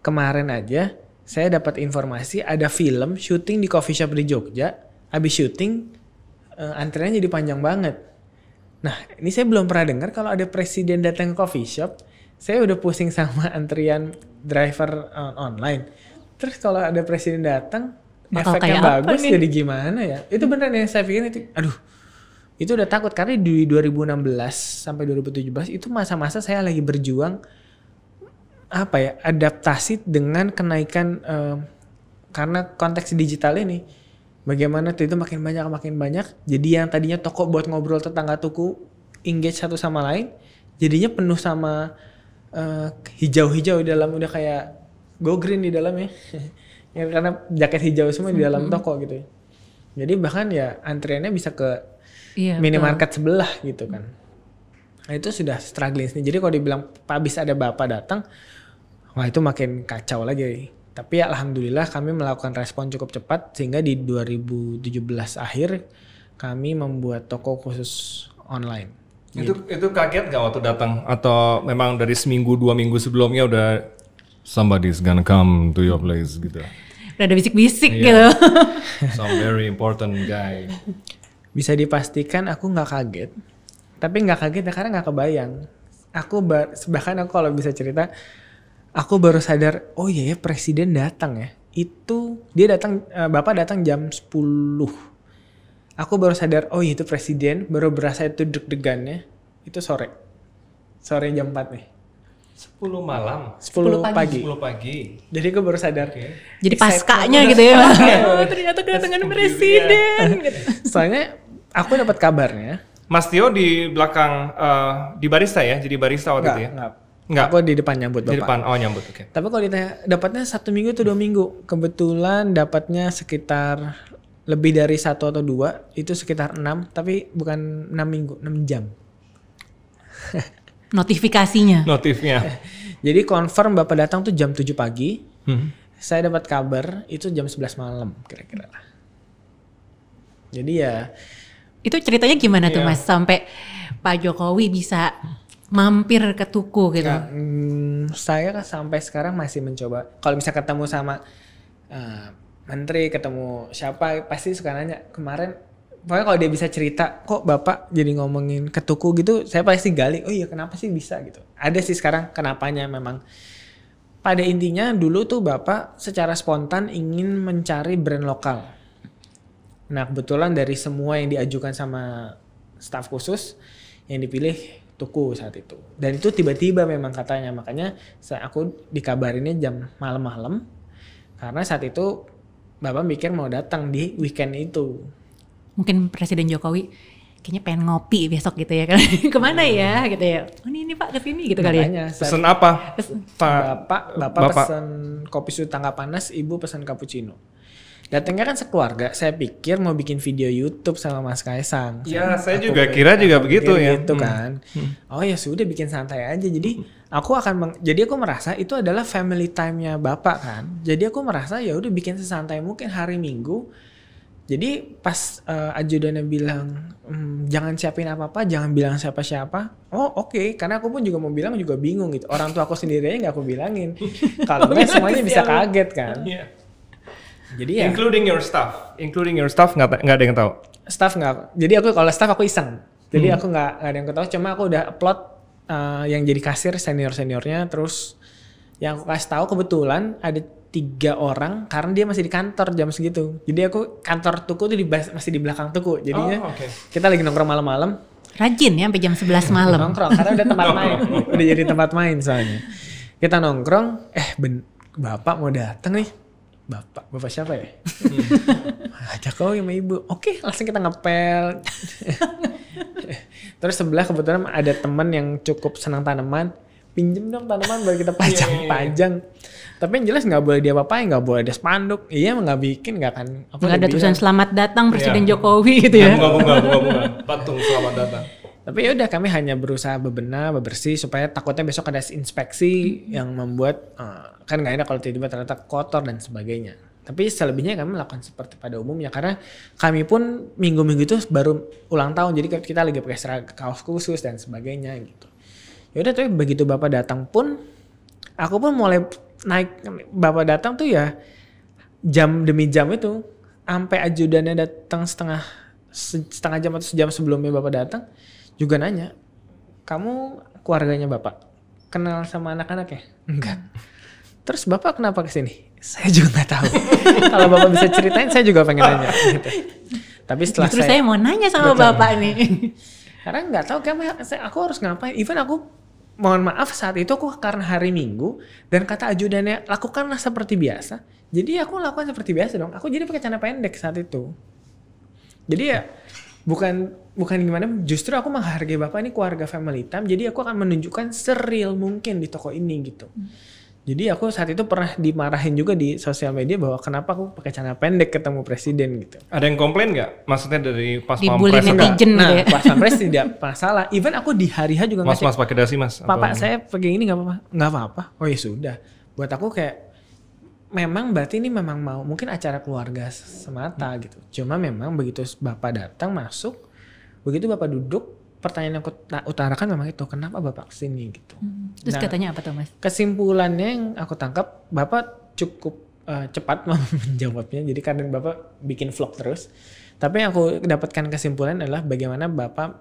Kemarin aja saya dapat informasi ada film syuting di coffee shop di Jogja. Habis syuting uh, eh, antreannya jadi panjang banget. Nah, ini saya belum pernah dengar kalau ada presiden datang ke coffee shop. Saya udah pusing sama *laughs* antrian driver uh, online terus kalau ada presiden datang efeknya bagus nih? jadi gimana ya itu beneran yang saya pikir itu aduh itu udah takut karena di 2016 sampai 2017 itu masa-masa saya lagi berjuang apa ya adaptasi dengan kenaikan um, karena konteks digital ini bagaimana itu makin banyak makin banyak jadi yang tadinya toko buat ngobrol tetangga tuku engage satu sama lain jadinya penuh sama eh, hijau-hijau uh, hijau dalam udah kayak go green di dalam ya. *laughs* ya karena jaket hijau semua di dalam toko gitu ya. jadi bahkan ya antriannya bisa ke iya, minimarket betul. sebelah gitu kan nah, itu sudah struggling sih. jadi kalau dibilang habis ada bapak datang wah itu makin kacau lagi tapi ya, alhamdulillah kami melakukan respon cukup cepat sehingga di 2017 akhir kami membuat toko khusus online. Itu gitu. itu kaget gak waktu datang atau memang dari seminggu dua minggu sebelumnya udah Somebody is gonna come to your place gitu. Udah ada bisik-bisik yeah. gitu. *laughs* Some very important guy. Bisa dipastikan aku nggak kaget, tapi nggak kaget ya karena nggak kebayang. Aku bahkan aku kalau bisa cerita, aku baru sadar, oh iya ya presiden datang ya. Itu dia datang, eh, bapak datang jam 10 Aku baru sadar, oh iya itu presiden, baru berasa itu deg-degannya, itu sore. Sore jam 4 nih 10 malam. 10, pagi. pagi. 10 pagi. Jadi gue baru sadar. Okay. Jadi paskanya gitu ya. *laughs* *laughs* oh, ternyata kedatangan presiden. *laughs* Soalnya aku dapat kabarnya. Mas Tio di belakang uh, di barista ya, jadi barista waktu enggak, itu ya. Enggak. Enggak. Aku di depan nyambut Bapak. Di depan, oh nyambut, oke. Okay. Tapi kalau ditanya, dapatnya satu minggu atau dua minggu? Kebetulan dapatnya sekitar lebih dari satu atau dua, itu sekitar enam, tapi bukan enam minggu, enam jam. Notifikasinya. Notifnya. *laughs* Jadi confirm Bapak datang tuh jam 7 pagi. Hmm. Saya dapat kabar itu jam 11 malam kira-kira. Jadi ya itu ceritanya gimana iya. tuh Mas sampai Pak Jokowi bisa mampir ke tuku gitu? Ya, hmm, saya kan sampai sekarang masih mencoba. Kalau bisa ketemu sama uh, menteri, ketemu siapa, pasti suka nanya kemarin pokoknya kalau dia bisa cerita kok bapak jadi ngomongin ketuku gitu saya pasti gali oh iya kenapa sih bisa gitu ada sih sekarang kenapanya memang pada intinya dulu tuh bapak secara spontan ingin mencari brand lokal nah kebetulan dari semua yang diajukan sama staff khusus yang dipilih tuku saat itu dan itu tiba-tiba memang katanya makanya saya aku dikabarinnya jam malam-malam karena saat itu bapak mikir mau datang di weekend itu mungkin Presiden Jokowi kayaknya pengen ngopi besok gitu ya kan *laughs* kemana hmm. ya gitu ya oh ini, ini pak ke sini gitu Makanya, kali ya pesen apa pesen, bapak bapak, bapak. pesen kopi susu tangga panas ibu pesen cappuccino datangnya kan sekeluarga saya pikir mau bikin video YouTube sama Mas Kaisang ya saya, saya juga kira juga begitu ya itu hmm. kan hmm. oh ya sudah bikin santai aja jadi aku akan meng, jadi aku merasa itu adalah family time-nya bapak kan jadi aku merasa ya udah bikin sesantai mungkin hari Minggu jadi pas uh, ajudannya bilang mmm, jangan siapin apa-apa, jangan bilang siapa-siapa. Oh oke, okay. karena aku pun juga mau bilang juga bingung gitu. Orang tua aku sendiri aja nggak aku bilangin. *laughs* Oh, kalau nggak semuanya bisa kaget kan. Yeah. Jadi ya. Including your staff, including your staff nggak nggak ada yang tahu. Staff nggak. Jadi aku kalau staff aku iseng. Jadi hmm. aku nggak ada yang tahu. Cuma aku udah upload uh, yang jadi kasir senior seniornya. Terus yang aku kasih tahu kebetulan ada tiga orang karena dia masih di kantor jam segitu. Jadi aku kantor tuku tuh di masih di belakang tuku. Jadinya oh, okay. kita lagi nongkrong malam-malam. Rajin ya sampai jam 11 malam. nongkrong karena udah tempat main. *laughs* Oh. udah jadi tempat main soalnya. Kita nongkrong, eh ben, bapak mau datang nih. Bapak, bapak siapa ya? Hmm. *laughs* Ajak kau sama ibu. Oke, langsung kita ngepel. *laughs* Terus sebelah kebetulan ada teman yang cukup senang tanaman. Pinjem dong tanaman baru kita iya, iya, iya. pajang-pajang. yeah, yeah. Tapi yang jelas nggak boleh dia apa apa, nggak boleh ada spanduk. Iya, nggak bikin, nggak akan. Nggak ada tulisan selamat datang Presiden iya. Jokowi gitu ya. Nggak, nggak, nggak, nggak. Patung selamat datang. Tapi ya udah kami hanya berusaha bebenah, bebersih supaya takutnya besok ada inspeksi hmm. yang membuat uh, kan nggak enak kalau tiba-tiba ternyata kotor dan sebagainya. Tapi selebihnya kami melakukan seperti pada umumnya karena kami pun minggu-minggu itu baru ulang tahun jadi kita lagi pakai seragam kaos khusus dan sebagainya gitu. Ya udah tapi begitu bapak datang pun aku pun mulai naik bapak datang tuh ya jam demi jam itu sampai ajudannya datang setengah setengah jam atau sejam sebelumnya bapak datang juga nanya kamu keluarganya bapak kenal sama anak-anak ya enggak terus bapak kenapa kesini saya juga nggak tahu *laughs* kalau bapak bisa ceritain saya juga pengen nanya gitu. tapi setelah terus saya, saya mau nanya sama bapak nih karena nggak tahu kayak aku harus ngapain even aku mohon maaf saat itu aku karena hari Minggu dan kata ajudannya lakukanlah seperti biasa. Jadi aku lakukan seperti biasa dong. Aku jadi pakai celana pendek saat itu. Jadi ya bukan bukan gimana justru aku menghargai bapak ini keluarga family time jadi aku akan menunjukkan seril mungkin di toko ini gitu. Hmm jadi aku saat itu pernah dimarahin juga di sosial media bahwa kenapa aku pakai celana pendek ketemu presiden gitu. Ada yang komplain nggak? Maksudnya dari pas pampres netizen gitu Nah, ya. pas pampres tidak masalah. Even aku di hari H juga Mas, mas pakai dasi mas. Papa saya pakai ini nggak apa-apa. Nggak apa-apa. Oh ya sudah. Buat aku kayak memang berarti ini memang mau mungkin acara keluarga semata hmm. gitu. Cuma memang begitu bapak datang masuk, begitu bapak duduk pertanyaan yang aku utarakan memang itu kenapa bapak kesini gitu. Hmm. Terus nah, katanya apa tuh mas? Kesimpulannya yang aku tangkap bapak cukup uh, cepat *laughs* menjawabnya. Jadi karena bapak bikin vlog terus. Tapi yang aku dapatkan kesimpulan adalah bagaimana bapak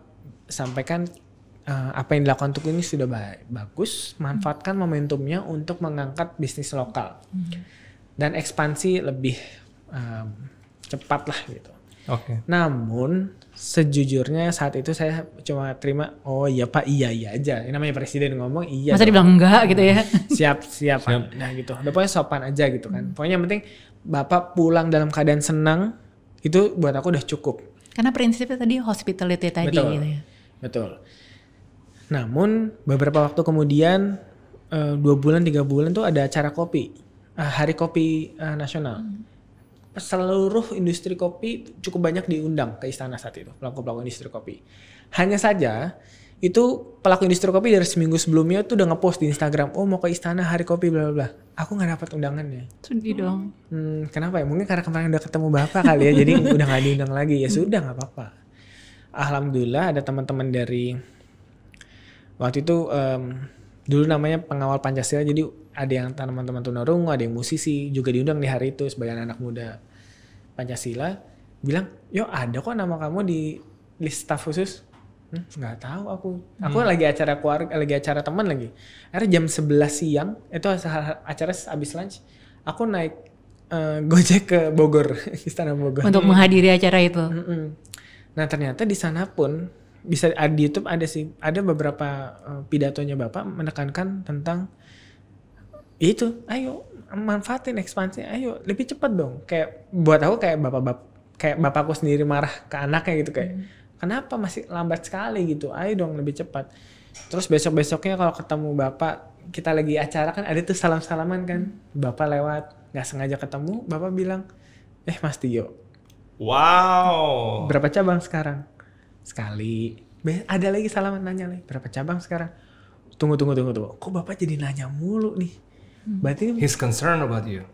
sampaikan uh, apa yang dilakukan untuk ini sudah bagus. Manfaatkan momentumnya untuk mengangkat bisnis lokal hmm. dan ekspansi lebih um, eh, cepat lah gitu. Oke. Okay. Namun sejujurnya saat itu saya cuma terima oh iya pak iya iya aja ini namanya presiden ngomong iya masa dong. dibilang enggak gitu ya *laughs* siap siap, siap. nah gitu udah pokoknya sopan aja gitu kan pokoknya yang penting bapak pulang dalam keadaan senang itu buat aku udah cukup karena prinsipnya tadi hospitality tadi betul, gitu ya betul namun beberapa waktu kemudian eh, dua bulan tiga bulan tuh ada acara kopi eh, hari kopi eh, nasional hmm seluruh industri kopi cukup banyak diundang ke istana saat itu pelaku-pelaku industri kopi. Hanya saja itu pelaku industri kopi dari seminggu sebelumnya tuh udah ngepost di Instagram, oh mau ke istana hari kopi bla bla bla. Aku nggak dapat undangannya. Sedih hmm. dong. Hmm, kenapa ya? Mungkin karena kemarin udah ketemu bapak kali ya, jadi *laughs* hmm. udah nggak diundang lagi. Ya sudah nggak apa-apa. Alhamdulillah ada teman-teman dari waktu itu um, dulu namanya pengawal Pancasila jadi ada yang teman-teman tunarungu ada yang musisi juga diundang di hari itu sebagai anak muda Pancasila bilang yo ada kok nama kamu di list staff khusus hmm, nggak hmm, tahu aku aku hmm. lagi acara keluarga lagi acara teman lagi akhirnya jam 11 siang itu acara habis lunch aku naik uh, *laughs* gojek ke Bogor *laughs* istana Bogor untuk menghadiri acara itu hmm -mm. nah ternyata di sana pun bisa ah, di YouTube ada sih ada beberapa eh, pidatonya bapak menekankan tentang itu ayo manfaatin ekspansi ayo lebih cepat dong kayak buat aku kayak bapak bap kayak bapakku sendiri marah ke anaknya gitu kayak hmm. kenapa masih lambat sekali gitu ayo dong lebih cepat terus besok besoknya kalau ketemu bapak kita lagi acara kan ada tuh salam salaman kan hmm. bapak lewat nggak sengaja ketemu bapak bilang eh mas Tio wow berapa cabang sekarang sekali ada lagi salaman nanya lagi berapa cabang sekarang tunggu tunggu tunggu tunggu kok bapak jadi nanya mulu nih hmm. berarti he's concerned about you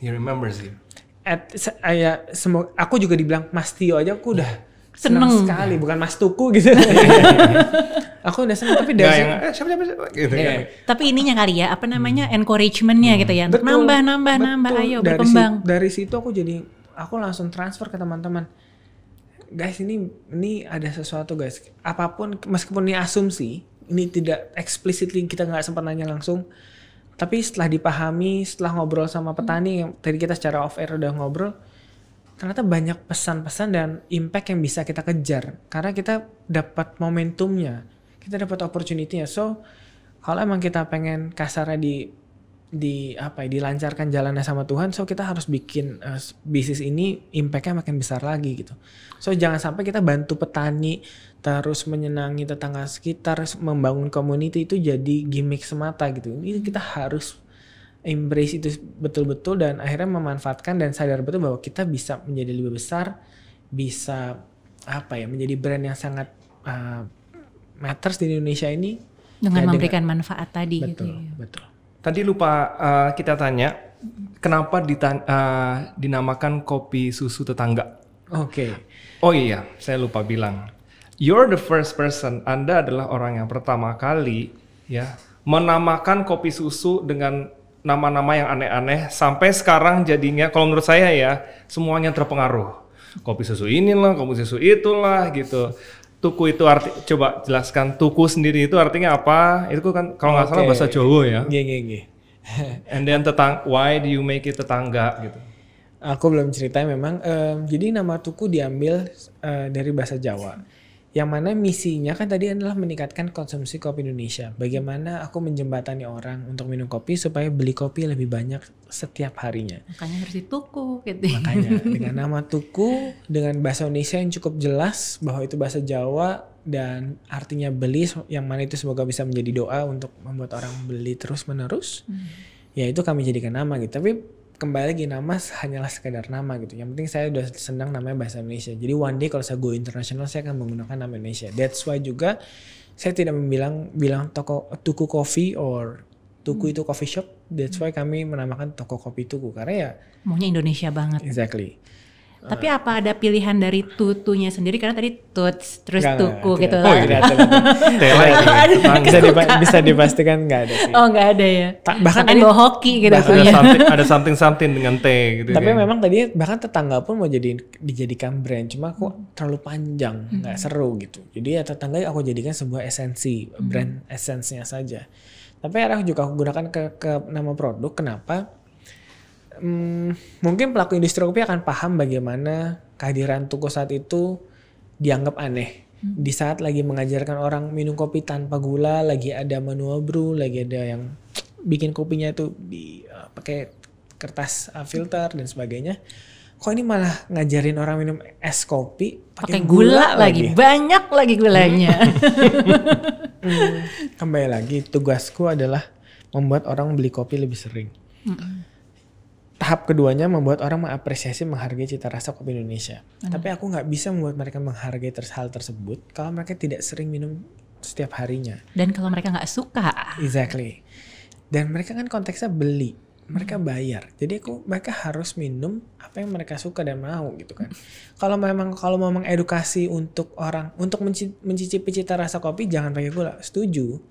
he remembers you at saya eh, semua aku juga dibilang Mas Tio aja aku udah seneng, seneng sekali bukan Mas Tuku gitu *laughs* aku udah seneng tapi dari eh, siapa siapa, siapa gitu yeah. kan. tapi ininya kali ya apa namanya hmm. encouragementnya gitu ya betul, nambah nambah betul. nambah ayo dari berkembang si, dari situ aku jadi aku langsung transfer ke teman-teman guys ini ini ada sesuatu guys. Apapun meskipun ini asumsi, ini tidak explicitly kita nggak sempat nanya langsung. Tapi setelah dipahami, setelah ngobrol sama petani yang tadi kita secara off air udah ngobrol, ternyata banyak pesan-pesan dan impact yang bisa kita kejar karena kita dapat momentumnya, kita dapat opportunity-nya. So, kalau emang kita pengen kasarnya di di apa ya dilancarkan jalannya sama Tuhan so kita harus bikin uh, bisnis ini impactnya makin besar lagi gitu so jangan sampai kita bantu petani terus menyenangi tetangga sekitar membangun community itu jadi gimmick semata gitu ini kita harus embrace itu betul-betul dan akhirnya memanfaatkan dan sadar betul bahwa kita bisa menjadi lebih besar bisa apa ya menjadi brand yang sangat uh, matters di Indonesia ini dengan ya, memberikan dengan, manfaat tadi betul, gitu betul ya. Tadi lupa uh, kita tanya kenapa ditan uh, dinamakan kopi susu tetangga. Oke. Okay. Oh iya, saya lupa bilang. You're the first person. Anda adalah orang yang pertama kali ya menamakan kopi susu dengan nama-nama yang aneh-aneh sampai sekarang jadinya kalau menurut saya ya semuanya terpengaruh. Kopi susu inilah, kopi susu itulah gitu tuku itu arti coba jelaskan tuku sendiri itu artinya apa? Itu kan kalau nggak okay. salah bahasa Jawa ya. Iya iya iya. And then tetang why do you make it tetangga gitu? Aku belum cerita memang. Um, jadi nama tuku diambil uh, dari bahasa Jawa yang mana misinya kan tadi adalah meningkatkan konsumsi kopi Indonesia. Bagaimana aku menjembatani orang untuk minum kopi supaya beli kopi lebih banyak setiap harinya. Makanya harus dituku gitu. Makanya *laughs* dengan nama tuku, dengan bahasa Indonesia yang cukup jelas bahwa itu bahasa Jawa dan artinya beli yang mana itu semoga bisa menjadi doa untuk membuat orang beli terus menerus. Hmm. Ya itu kami jadikan nama gitu. Tapi kembali lagi nama hanyalah sekedar nama gitu. Yang penting saya udah senang namanya bahasa Indonesia. Jadi one day kalau saya go internasional saya akan menggunakan nama Indonesia. That's why juga saya tidak membilang bilang toko tuku kopi or tuku hmm. itu coffee shop. That's why kami menamakan toko kopi tuku karena ya maunya Indonesia banget. Exactly. Tapi apa ada pilihan dari tutunya sendiri karena tadi tuts terus gak, tuku gak, gitu kan. Oh, iya, tidak, ada. bisa, dipa bisa dipastikan nggak ada sih. Oh nggak ada ya. Ta bahkan ada hoki gitu. Bahkan ada, something, ada something something dengan T gitu. Tapi kayak. memang tadi bahkan tetangga pun mau jadi dijadikan brand cuma aku hmm. terlalu panjang hmm. nggak hmm. seru gitu. Jadi ya tetangga aku jadikan sebuah esensi hmm. brand hmm. esensinya saja. Tapi akhirnya juga aku gunakan ke, ke nama produk. Kenapa? hmm, mungkin pelaku industri kopi akan paham bagaimana kehadiran Tuko saat itu dianggap aneh. Hmm. Di saat lagi mengajarkan orang minum kopi tanpa gula, lagi ada manual brew, lagi ada yang bikin kopinya itu di uh, pakai kertas uh, filter dan sebagainya. Kok ini malah ngajarin orang minum es kopi pakai gula, gula lagi. lagi, banyak lagi gulanya. Hmm. *laughs* Hmm, kembali lagi tugasku adalah membuat orang beli kopi lebih sering. Hmm tahap keduanya membuat orang mengapresiasi menghargai cita rasa kopi Indonesia. Hmm. Tapi aku nggak bisa membuat mereka menghargai hal tersebut kalau mereka tidak sering minum setiap harinya. Dan kalau mereka nggak suka. Exactly. Dan mereka kan konteksnya beli, mereka bayar. Jadi aku mereka harus minum apa yang mereka suka dan mau gitu kan. kalau memang kalau memang edukasi untuk orang untuk mencicipi cita rasa kopi jangan pakai gula, setuju.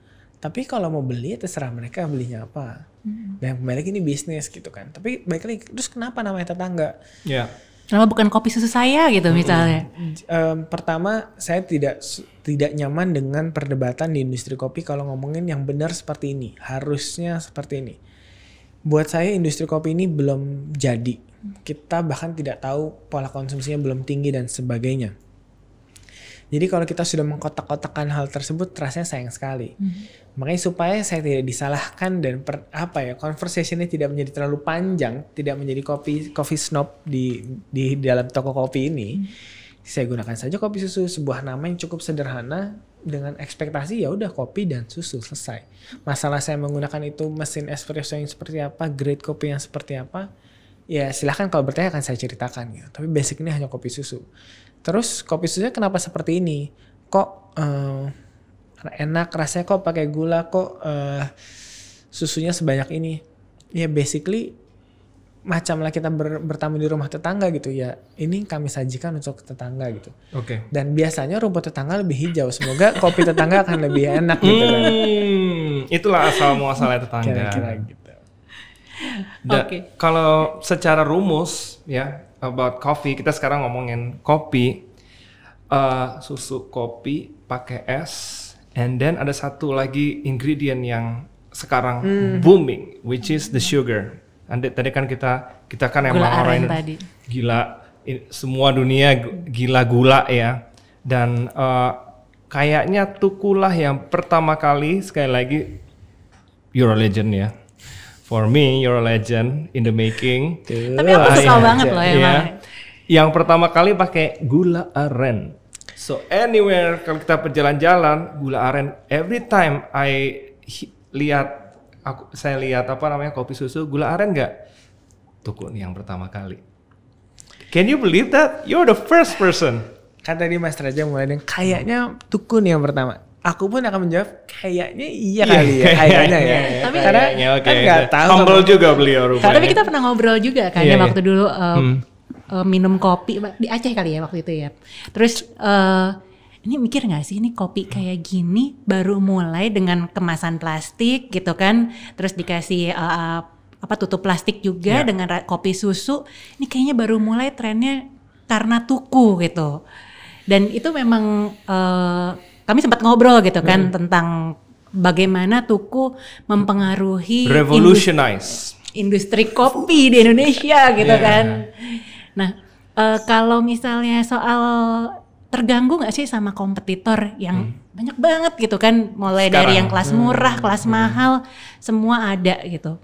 Tapi kalau mau beli ya terserah mereka belinya apa. Hmm. Dan nah, ini bisnis gitu kan. Tapi baik lagi terus kenapa namanya tetangga? ya Yeah. Kenapa bukan kopi susu saya gitu hmm. misalnya? Mm -hmm. um, pertama, saya tidak tidak nyaman dengan perdebatan di industri kopi kalau ngomongin yang benar seperti ini, harusnya seperti ini. Buat saya industri kopi ini belum jadi. Hmm. Kita bahkan tidak tahu pola konsumsinya belum tinggi dan sebagainya. Jadi kalau kita sudah mengkotak-kotakkan hal tersebut, rasanya sayang sekali. Mm-hmm. Makanya supaya saya tidak disalahkan dan per, apa ya, conversation conversationnya tidak menjadi terlalu panjang, tidak menjadi kopi kopi snob di di dalam toko kopi ini. Mm-hmm. Saya gunakan saja kopi susu sebuah nama yang cukup sederhana dengan ekspektasi ya udah kopi dan susu selesai. Masalah saya menggunakan itu mesin espresso yang seperti apa, grade kopi yang seperti apa, ya silahkan kalau bertanya akan saya ceritakan gitu. Tapi basic ini hanya kopi susu. Terus kopi susunya kenapa seperti ini? Kok uh, enak rasanya kok pakai gula kok uh, susunya sebanyak ini? Ya basically macamlah kita ber, bertamu di rumah tetangga gitu ya ini kami sajikan untuk tetangga gitu oke okay. dan biasanya rumput tetangga lebih hijau semoga kopi tetangga akan lebih enak gitu kan. hmm, itulah asal muasalnya *laughs* tetangga kira-kira gitu oke okay. kalau secara rumus ya about coffee, kita sekarang ngomongin kopi, uh, susu kopi pakai es, and then ada satu lagi ingredient yang sekarang hmm. booming, which is the sugar. And tadi kan kita kita kan gula emang orang tadi. gila, semua dunia gila gula ya, dan uh, kayaknya tukulah yang pertama kali sekali lagi you're a Legend ya For me, you're a legend in the making. Tapi aku suka banget iya. loh ya. Yeah. Yang pertama kali pakai gula aren. So anywhere kalau kita berjalan-jalan, gula aren every time I lihat aku saya lihat apa namanya kopi susu gula aren nggak tuku nih yang pertama kali. Can you believe that? You're the first person. Kan tadi Mas Raja mulai dengan kayaknya tukun yang pertama aku pun akan menjawab kayaknya iya, iya kali ya kayaknya, ya. Iya, karena okay. kan nggak tahu. Humble juga beliau rupanya. Tapi kita pernah ngobrol juga kan yeah, ya iya. waktu yeah. dulu uh, hmm. uh, minum kopi di Aceh kali ya waktu itu ya. Terus uh, ini mikir nggak sih ini kopi kayak gini baru mulai dengan kemasan plastik gitu kan, terus dikasih uh, apa tutup plastik juga yeah. dengan kopi susu. Ini kayaknya baru mulai trennya karena tuku gitu. Dan itu memang uh, kami sempat ngobrol gitu kan hmm. tentang bagaimana tuku mempengaruhi revolutionize industri, industri kopi di Indonesia *laughs* gitu yeah. kan. Nah, uh, kalau misalnya soal terganggu nggak sih sama kompetitor yang hmm. banyak banget gitu kan, mulai Sekarang. dari yang kelas hmm. murah, hmm. kelas hmm. mahal, semua ada gitu.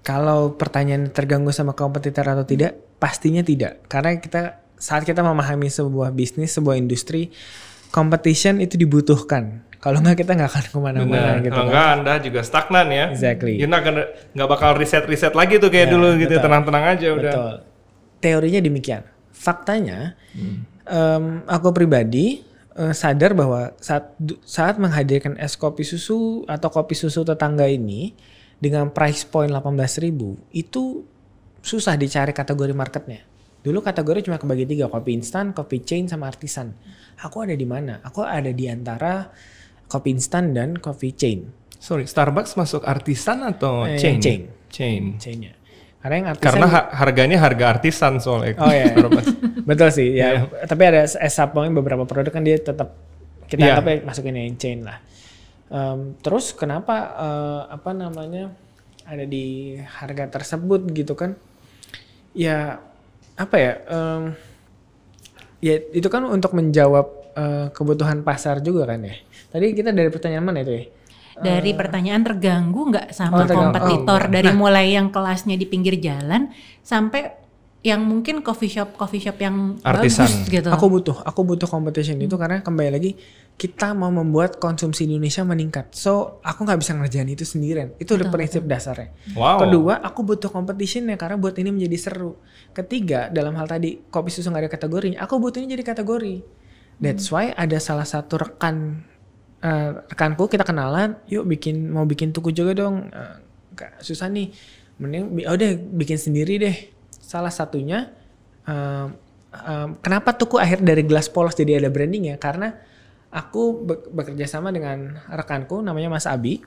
Kalau pertanyaan terganggu sama kompetitor atau tidak, pastinya tidak. Karena kita saat kita memahami sebuah bisnis, sebuah industri, competition itu dibutuhkan kalau nggak kita nggak akan kemana-mana gitu. Kalau kan. nggak anda juga stagnan ya. Exactly. Kita nggak bakal riset-riset lagi tuh kayak ya, dulu gitu tenang-tenang aja betul. udah. Betul. Teorinya demikian. Faktanya, hmm. um, aku pribadi uh, sadar bahwa saat saat menghadirkan es kopi susu atau kopi susu tetangga ini dengan price point 18.000 itu susah dicari kategori marketnya. Dulu kategori cuma kebagi tiga, kopi instan, kopi chain, sama artisan. Aku ada di mana? Aku ada di antara kopi instan dan coffee chain. Sorry, Starbucks masuk artisan atau eh, chain? Chain. Chain. Chainnya. Karena yang artisan. Karena ha harganya harga artisan soalnya. Oh iya. *laughs* Betul sih. Ya. Yeah. Tapi ada es beberapa produk kan dia tetap kita yeah. anggap ya masukin yang chain lah. Um, terus kenapa uh, apa namanya ada di harga tersebut gitu kan? Ya apa ya? Um, ya itu kan untuk menjawab uh, kebutuhan pasar juga kan ya. Tadi kita dari pertanyaan mana itu ya? Dari eh, pertanyaan terganggu nggak sama oh, terganggu. kompetitor oh, dari nah. mulai yang kelasnya di pinggir jalan sampai yang mungkin coffee shop coffee shop yang artisan bagus, gitu. Aku butuh, aku butuh competition hmm. itu karena kembali lagi kita mau membuat konsumsi Indonesia meningkat. So aku nggak bisa ngerjain itu sendirian. Itu udah prinsip dasarnya. Wow. Kedua, aku butuh competition ya karena buat ini menjadi seru. Ketiga, dalam hal tadi kopi susu nggak ada kategorinya, aku butuh ini jadi kategori. That's why ada salah satu rekan uh, rekanku kita kenalan, yuk bikin mau bikin tuku juga dong. Uh, susah nih. Mending oh deh bikin sendiri deh. Salah satunya um, um, kenapa tuku akhir dari gelas polos jadi ada ya karena aku be bekerja sama dengan rekanku namanya Mas Abi.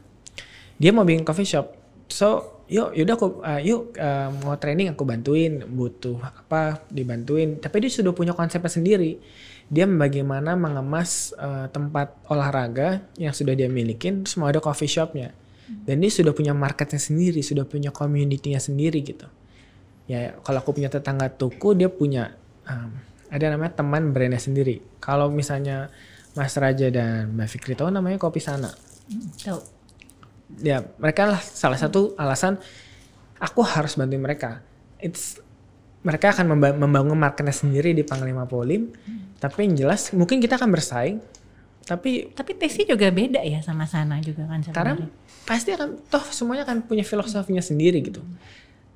Dia mau bikin coffee shop. So yuk yaudah aku uh, yuk uh, mau training aku bantuin butuh apa dibantuin tapi dia sudah punya konsepnya sendiri dia bagaimana mengemas uh, tempat olahraga yang sudah dia miliki semua ada coffee shopnya dan dia sudah punya marketnya sendiri sudah punya community-nya sendiri gitu ya kalau aku punya tetangga toko dia punya um, ada namanya teman brandnya sendiri kalau misalnya Mas Raja dan Mbak Fikri tahu namanya Kopi Sana hmm, tahu ya mereka lah salah satu alasan aku harus bantu mereka it's mereka akan memba membangun marketnya sendiri di Panglima Polim. Hmm. Tapi yang jelas mungkin kita akan bersaing. Tapi tapi tesi juga beda ya sama sana juga kan sekarang. pasti akan toh semuanya akan punya filosofinya sendiri gitu.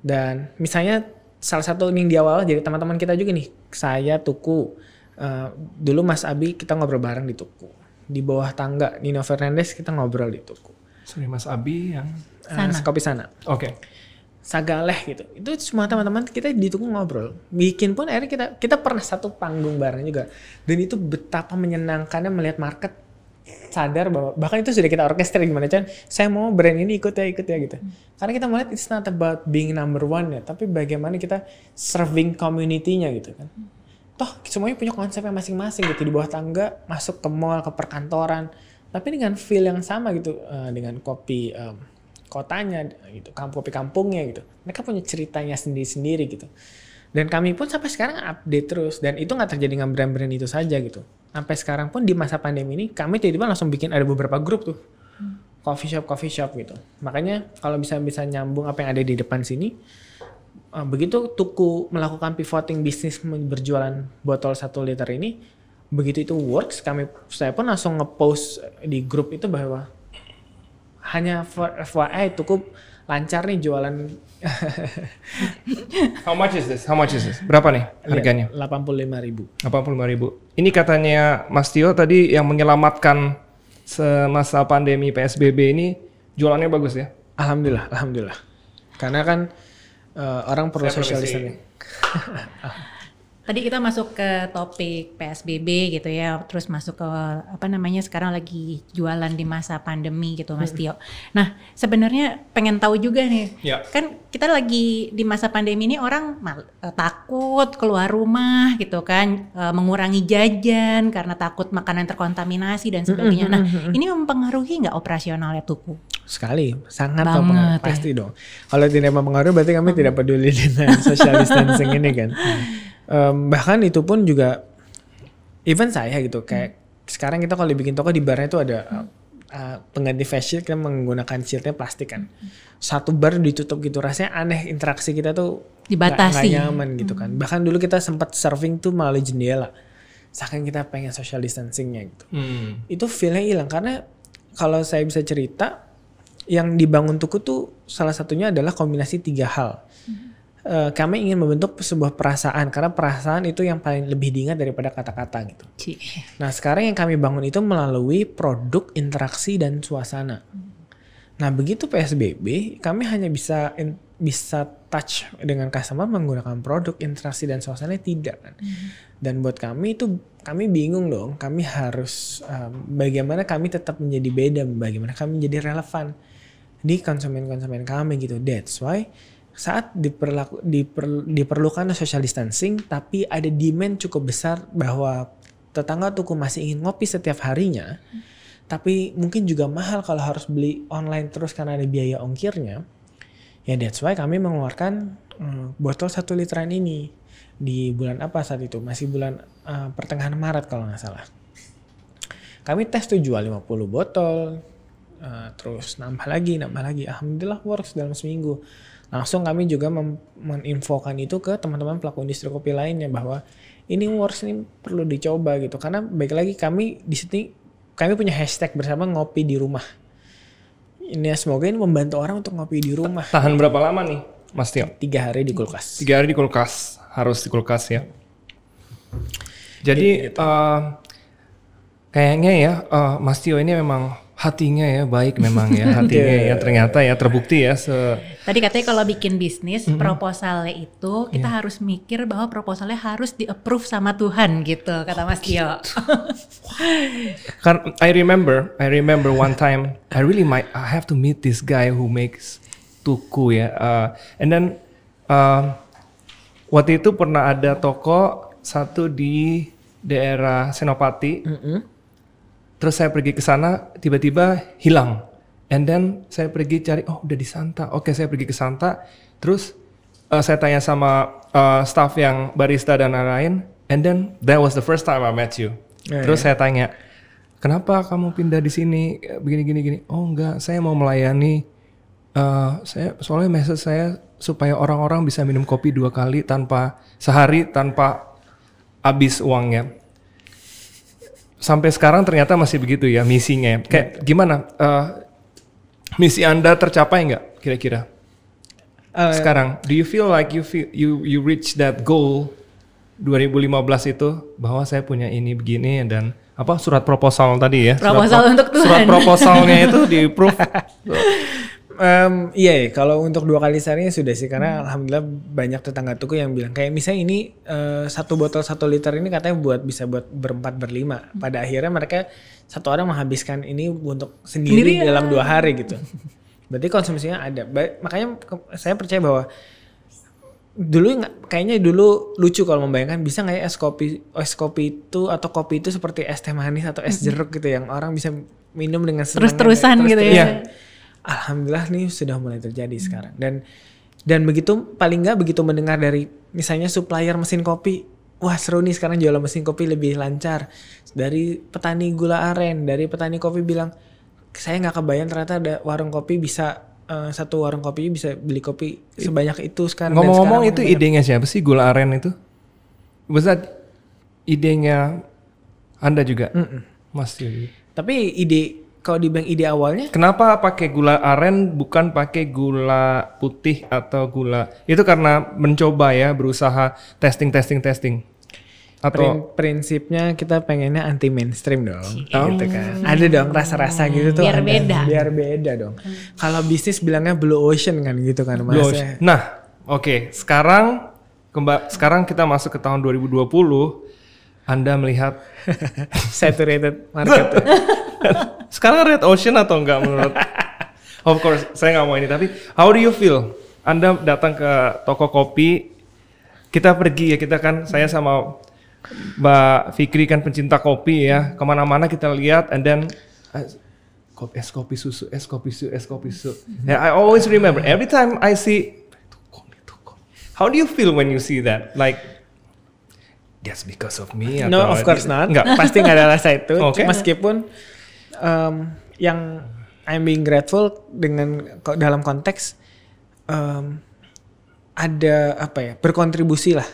Dan misalnya salah satu yang di awal jadi teman-teman kita juga nih, saya tuku uh, dulu Mas Abi kita ngobrol bareng di tuku. Di bawah tangga Nino Fernandez kita ngobrol di tuku. Sorry Mas Abi yang uh, sana. kopi sana. Oke. Okay sagaleh gitu itu semua teman-teman kita ditunggu ngobrol bikin pun akhirnya kita kita pernah satu panggung bareng juga dan itu betapa menyenangkannya melihat market sadar bahwa bahkan itu sudah kita orkestra gimana Chan saya mau brand ini ikut ya ikut ya gitu hmm. karena kita melihat it's not about being number one ya tapi bagaimana kita serving community-nya gitu kan hmm. toh semuanya punya konsep yang masing-masing gitu di bawah tangga masuk ke mall ke perkantoran tapi dengan feel yang sama gitu uh, dengan kopi um, kotanya gitu kampung kopi kampungnya gitu mereka punya ceritanya sendiri-sendiri gitu dan kami pun sampai sekarang update terus dan itu nggak terjadi dengan brand-brand itu saja gitu sampai sekarang pun di masa pandemi ini kami tiba-tiba langsung bikin ada beberapa grup tuh hmm. coffee shop coffee shop gitu makanya kalau bisa bisa nyambung apa yang ada di depan sini eh, begitu tuku melakukan pivoting bisnis berjualan botol satu liter ini begitu itu works kami saya pun langsung ngepost di grup itu bahwa hanya FYI cukup lancar nih jualan. *laughs* How much is this? How much is this? Berapa nih iya, harganya? Delapan puluh lima ribu. Delapan puluh lima ribu. Ini katanya Mas Tio tadi yang menyelamatkan semasa pandemi PSBB ini jualannya bagus ya? Alhamdulillah, alhamdulillah. Karena kan uh, orang perlu sosialisasi. *laughs* tadi kita masuk ke topik PSBB gitu ya, terus masuk ke apa namanya sekarang lagi jualan di masa pandemi gitu Mas hmm. Tio. Nah, sebenarnya pengen tahu juga nih. Ya. Kan kita lagi di masa pandemi ini orang mal, eh, takut keluar rumah gitu kan, eh, mengurangi jajan karena takut makanan terkontaminasi dan sebagainya. Nah, ini mempengaruhi nggak operasionalnya tuku Sekali, sangat mempengaruhi ya. pasti ya. dong. Kalau tidak mempengaruhi berarti kami hmm. tidak peduli dengan social distancing ini kan. Hmm *laughs* um, bahkan itu pun juga even saya gitu kayak hmm. sekarang kita kalau bikin toko di barnya itu ada hmm. uh, pengganti face shield kita menggunakan shieldnya plastik kan hmm. satu bar ditutup gitu rasanya aneh interaksi kita tuh dibatasi gak, gak nyaman gitu kan hmm. bahkan dulu kita sempat surfing tuh melalui jendela saking kita pengen social distancingnya gitu hmm. itu feelnya hilang karena kalau saya bisa cerita yang dibangun tuku tuh salah satunya adalah kombinasi tiga hal hmm uh, kami ingin membentuk sebuah perasaan karena perasaan itu yang paling lebih diingat daripada kata-kata gitu. Cik. Nah sekarang yang kami bangun itu melalui produk interaksi dan suasana. Nah begitu PSBB kami hanya bisa in, bisa touch dengan customer menggunakan produk interaksi dan suasana tidak kan. Hmm. Dan buat kami itu kami bingung dong. Kami harus um, bagaimana kami tetap menjadi beda, bagaimana kami menjadi relevan di konsumen-konsumen kami gitu. That's why saat diperlaku, diper, diperlukan social distancing tapi ada demand cukup besar bahwa tetangga tuku masih ingin ngopi setiap harinya hmm. tapi mungkin juga mahal kalau harus beli online terus karena ada biaya ongkirnya ya that's why kami mengeluarkan hmm, botol satu literan ini di bulan apa saat itu masih bulan uh, pertengahan Maret kalau nggak salah kami tes tuh jual 50 botol uh, terus nambah lagi nambah lagi alhamdulillah works dalam seminggu Langsung kami juga meninfokan itu ke teman-teman pelaku industri kopi lainnya bahwa ini works ini perlu dicoba gitu. Karena baik lagi kami di sini kami punya hashtag bersama ngopi di rumah. Ini semoga ini membantu orang untuk ngopi di rumah. Tahan berapa lama nih, Mas Tio? Tiga hari di kulkas. Tiga hari di kulkas, harus di kulkas ya. Jadi gitu. uh, kayaknya ya uh, Mas Tio ini memang hatinya ya baik memang ya *laughs* hatinya yeah. ya ternyata ya terbukti ya se tadi katanya kalau bikin bisnis mm -hmm. proposalnya itu kita yeah. harus mikir bahwa proposalnya harus di approve sama Tuhan gitu kata Mas Tio *laughs* kan I remember I remember one time I really might I have to meet this guy who makes tuku ya uh, and then uh, waktu itu pernah ada toko satu di daerah Senopati mm -hmm Terus saya pergi ke sana, tiba-tiba hilang. And then saya pergi cari, oh udah di Santa. Oke, okay, saya pergi ke Santa. Terus uh, saya tanya sama uh, staff yang barista dan lain-lain. And then that was the first time I met you. Yeah, ya. Terus yeah. saya tanya, kenapa kamu pindah di sini? Begini-gini gini. Oh enggak, saya mau melayani. Uh, saya soalnya message saya supaya orang-orang bisa minum kopi dua kali tanpa sehari tanpa habis uangnya sampai sekarang ternyata masih begitu ya misinya. Kayak ya. gimana? Uh, misi Anda tercapai nggak kira-kira? Uh, sekarang, do you feel like you feel you you reach that goal 2015 itu bahwa saya punya ini begini dan apa surat proposal tadi ya? Proposal surat untuk Surat proposalnya itu di proof *laughs* Um, iya, ya, kalau untuk dua kali sehari ya sudah sih karena hmm. alhamdulillah banyak tetangga tuku yang bilang kayak misalnya ini uh, satu botol satu liter ini katanya buat bisa buat berempat berlima. Hmm. Pada akhirnya mereka satu orang menghabiskan ini untuk sendiri Sendirian. Ya. dalam dua hari gitu. Berarti konsumsinya ada. Ba makanya saya percaya bahwa dulu kayaknya dulu lucu kalau membayangkan bisa nggak ya es kopi es kopi itu atau kopi itu seperti es teh manis atau es hmm. jeruk gitu yang orang bisa minum dengan terus terusan gitu ya. ya alhamdulillah nih sudah mulai terjadi hmm. sekarang dan dan begitu paling nggak begitu mendengar dari misalnya supplier mesin kopi wah seru nih sekarang jualan mesin kopi lebih lancar dari petani gula aren dari petani kopi bilang saya nggak kebayang ternyata ada warung kopi bisa uh, satu warung kopi bisa beli kopi sebanyak itu sekarang ngomong-ngomong itu bener. idenya siapa sih gula aren itu besar idenya anda juga mm -mm. mas tapi ide kalau di bank ide awalnya kenapa pakai gula aren bukan pakai gula putih atau gula itu karena mencoba ya berusaha testing testing testing atau Prin prinsipnya kita pengennya anti mainstream dong oh. gitu kan oh. ada dong rasa-rasa gitu tuh biar ada. beda biar beda dong hmm. kalau bisnis bilangnya blue ocean kan gitu kan blue ya? ocean. nah oke okay. sekarang sekarang kita masuk ke tahun 2020 anda melihat *laughs* saturated market *laughs* *laughs* Sekarang red ocean atau enggak menurut? *laughs* of course, saya nggak mau ini. Tapi how do you feel? Anda datang ke toko kopi, kita pergi ya kita kan, saya sama Mbak Fikri kan pencinta kopi ya, kemana-mana kita lihat, and then eh, kopi es kopi susu es kopi susu es kopi susu. *laughs* yeah, I always remember every time I see How do you feel when you see that? Like that's because of me? No, of course not. Enggak. Pasti nggak ada rasa itu. Okay. Meskipun um, yang I'm being grateful dengan dalam konteks um, ada apa ya berkontribusi lah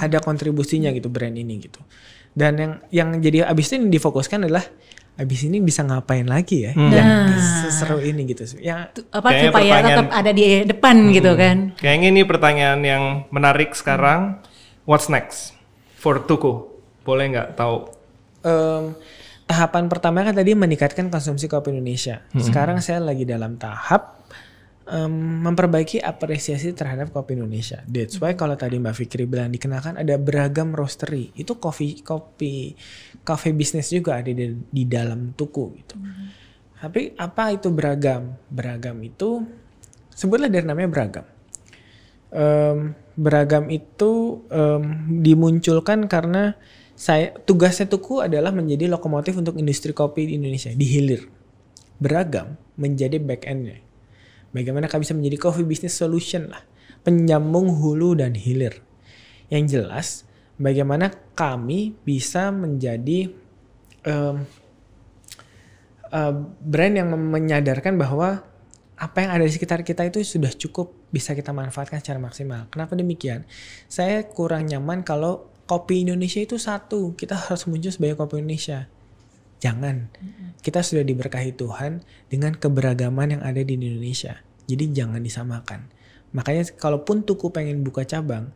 ada kontribusinya gitu brand ini gitu dan yang yang jadi abis ini difokuskan adalah abis ini bisa ngapain lagi ya hmm. yang nah. seru ini gitu yang apa Kayaknya supaya tetap ada di depan hmm, gitu kan kayaknya ini pertanyaan yang menarik sekarang hmm. what's next for Tuku boleh nggak tahu um, tahapan pertama kan tadi meningkatkan konsumsi kopi Indonesia. Hmm. Sekarang saya lagi dalam tahap um, memperbaiki apresiasi terhadap kopi Indonesia. That's why kalau tadi Mbak Fikri bilang dikenakan ada beragam roastery. Itu kopi kopi kafe bisnis juga ada di, di dalam tuku gitu. Hmm. Tapi apa itu beragam? Beragam itu sebutlah dari namanya beragam. Um, beragam itu um, dimunculkan karena saya tugasnya Tuku adalah menjadi lokomotif untuk industri kopi di Indonesia di hilir beragam menjadi back endnya bagaimana kami bisa menjadi coffee business solution lah penyambung hulu dan hilir yang jelas bagaimana kami bisa menjadi um, uh, brand yang menyadarkan bahwa apa yang ada di sekitar kita itu sudah cukup bisa kita manfaatkan secara maksimal. Kenapa demikian? Saya kurang nyaman kalau kopi Indonesia itu satu kita harus muncul sebagai kopi Indonesia jangan kita sudah diberkahi Tuhan dengan keberagaman yang ada di Indonesia jadi jangan disamakan makanya kalaupun tuku pengen buka cabang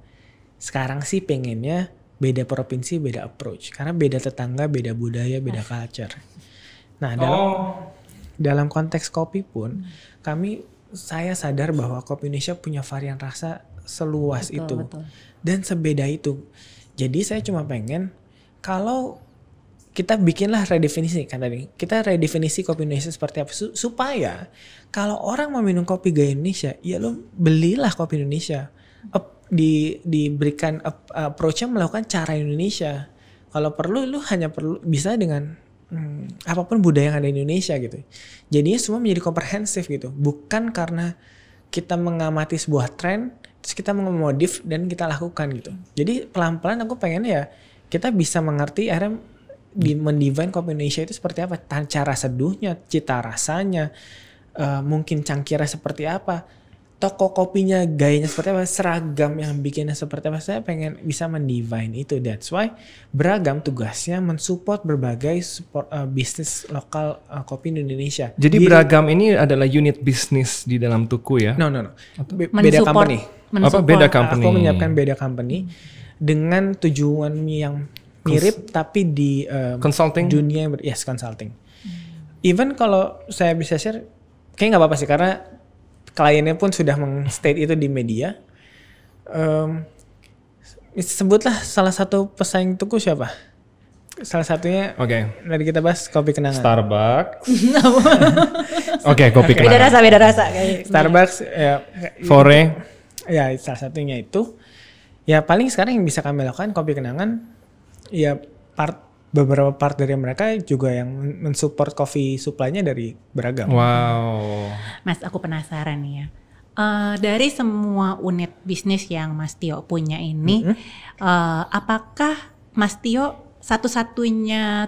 sekarang sih pengennya beda provinsi beda approach karena beda tetangga beda budaya beda ah. culture nah dalam oh. dalam konteks kopi pun hmm. kami saya sadar bahwa kopi Indonesia punya varian rasa seluas betul, itu betul. dan sebeda itu jadi saya cuma pengen kalau kita bikinlah redefinisi kan tadi. Kita redefinisi kopi Indonesia seperti apa supaya kalau orang mau minum kopi gaya Indonesia, ya lo belilah kopi Indonesia. Up, di diberikan approach-nya melakukan cara Indonesia. Kalau perlu lu hanya perlu bisa dengan hmm, apapun budaya yang ada di Indonesia gitu. Jadinya semua menjadi komprehensif gitu. Bukan karena kita mengamati sebuah tren terus kita mengomodif dan kita lakukan gitu jadi pelan-pelan aku pengen ya kita bisa mengerti akhirnya di mendivine kopi Indonesia itu seperti apa cara seduhnya cita rasanya uh, mungkin cangkirnya seperti apa toko kopinya gayanya seperti apa, seragam yang bikinnya seperti apa. Saya pengen bisa mendivine itu. That's why beragam tugasnya mensupport berbagai support, uh, eh, bisnis lokal uh, kopi di Indonesia. Jadi, beragam ini adalah unit bisnis di dalam tuku ya? No, no, no. Be beda company. Apa beda company? Aku menyiapkan beda company dengan tujuan yang mirip Cons tapi di um, consulting dunia yang ber yes consulting. Even kalau saya bisa share kayaknya nggak apa-apa sih karena kliennya pun sudah mengstate itu di media. Um, sebutlah salah satu pesaing tuku siapa? Salah satunya Oke. Okay. Dari kita bahas kopi kenangan. Starbucks. *laughs* Oke, okay, kopi okay. kenangan. Beda rasa, beda rasa kayak. Starbucks ya Fore. Ya, salah satunya itu. Ya paling sekarang yang bisa kami lakukan kopi kenangan ya part beberapa part dari mereka juga yang mensupport coffee supply-nya dari beragam. Wow. Mas, aku penasaran nih ya. Uh, dari semua unit bisnis yang Mas Tio punya ini, mm -hmm. uh, apakah Mas Tio satu-satunya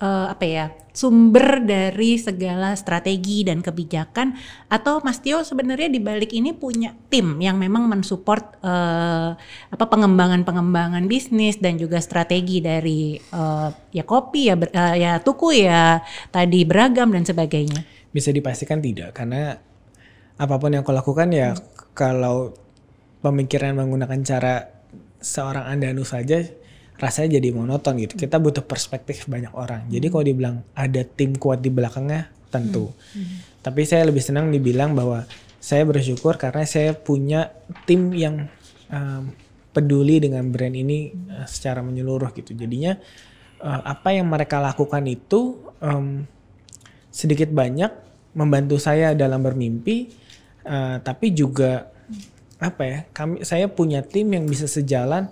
uh, apa ya sumber dari segala strategi dan kebijakan atau Mas Tio sebenarnya di balik ini punya tim yang memang mensupport uh, apa pengembangan-pengembangan bisnis dan juga strategi dari uh, ya kopi ya ber, uh, ya tuku ya tadi beragam dan sebagainya. Bisa dipastikan tidak karena apapun yang kau lakukan ya hmm. kalau pemikiran menggunakan cara seorang andanu saja rasanya jadi monoton gitu. Kita butuh perspektif banyak orang. Jadi hmm. kalau dibilang ada tim kuat di belakangnya tentu. Hmm. hmm. Tapi saya lebih senang dibilang bahwa saya bersyukur karena saya punya tim yang um, peduli dengan brand ini uh, secara menyeluruh gitu. Jadinya uh, apa yang mereka lakukan itu um, sedikit banyak membantu saya dalam bermimpi, uh, tapi juga hmm. apa ya? Kami saya punya tim yang bisa sejalan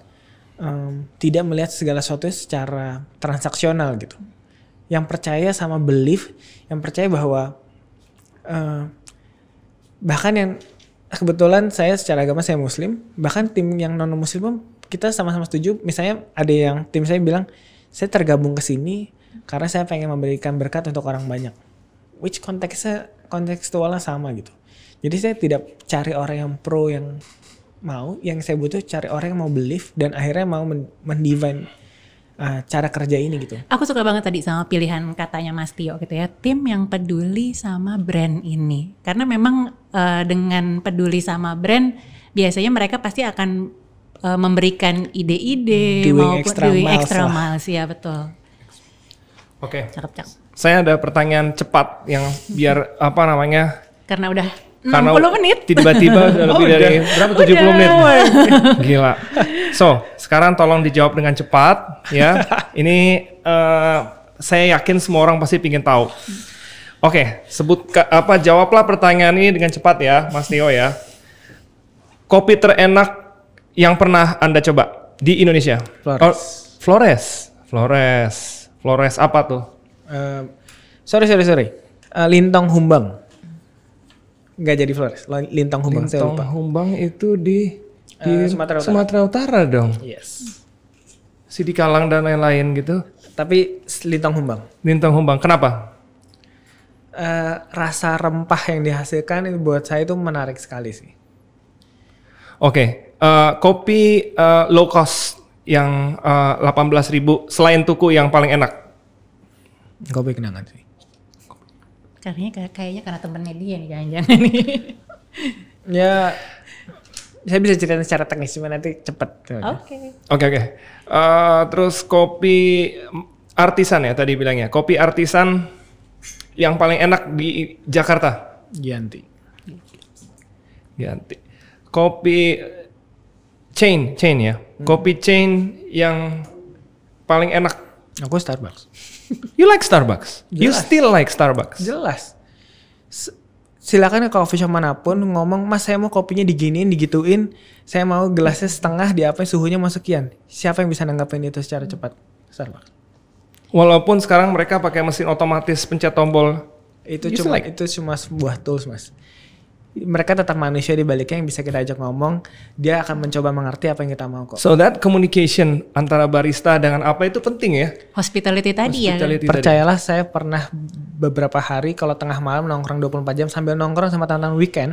um, tidak melihat segala sesuatu secara transaksional gitu. Yang percaya sama belief, yang percaya bahwa uh, bahkan yang kebetulan saya secara agama saya muslim, bahkan tim yang non muslim pun kita sama-sama setuju. Misalnya ada yang tim saya bilang saya tergabung ke sini karena saya pengen memberikan berkat untuk orang banyak. Which konteksnya kontekstualnya sama gitu. Jadi saya tidak cari orang yang pro yang mau, yang saya butuh cari orang yang mau belief dan akhirnya mau mendivine uh, cara kerja ini gitu. Aku suka banget tadi sama pilihan katanya Mas Tio gitu ya, tim yang peduli sama brand ini. Karena memang uh, dengan peduli sama brand, biasanya mereka pasti akan uh, memberikan ide-ide mau hmm, maupun extra doing extra miles ya betul. Oke. Okay. Saya ada pertanyaan cepat yang biar apa namanya? Karena udah karena 60 menit tiba-tiba *laughs* lebih oh, dari berapa tujuh puluh menit *laughs* gila so sekarang tolong dijawab dengan cepat ya *laughs* ini uh, saya yakin semua orang pasti ingin tahu oke okay, sebut ke, apa jawablah pertanyaan ini dengan cepat ya Mas Tio ya kopi terenak yang pernah anda coba di Indonesia Flores oh, Flores Flores Flores apa tuh uh, sorry sorry sorry uh, Lintong Humbang nggak jadi Flores Lintang Humbang Lintang saya lupa. Humbang itu di di uh, eh, Sumatera, Utara. Sumatera Utara dong yes Sidi Kalang dan lain-lain gitu tapi Lintang Humbang Lintang Humbang kenapa uh, rasa rempah yang dihasilkan itu buat saya itu menarik sekali sih oke okay. uh, eh, kopi uh, low cost yang uh, 18.000 selain tuku yang paling enak kopi kenangan sih Kayaknya kayaknya karena temennya dia nih jangan-jangan nih. *laughs* ya saya bisa cerita secara teknis cuma nanti cepet. Oke. Oke oke. Eh, terus kopi artisan ya tadi bilangnya. Kopi artisan yang paling enak di Jakarta. Yanti. Yanti. Kopi chain chain ya. Hmm. Kopi chain yang paling enak. Aku Starbucks. *laughs* you like Starbucks. Jelas. You still like Starbucks. Jelas. silakan ke coffee shop manapun ngomong mas saya mau kopinya diginiin digituin saya mau gelasnya setengah di apa? suhunya mau sekian. siapa yang bisa nanggapin itu secara cepat Starbucks walaupun sekarang mereka pakai mesin otomatis pencet tombol itu you cuma like. itu cuma sebuah tools mas mereka tetap manusia di baliknya yang bisa kita ajak ngomong, dia akan mencoba mengerti apa yang kita mau kok. So that communication antara barista dengan apa itu penting ya? Hospitality tadi ya. Percayalah saya pernah beberapa hari kalau tengah malam nongkrong 24 jam sambil nongkrong sama teman-teman weekend,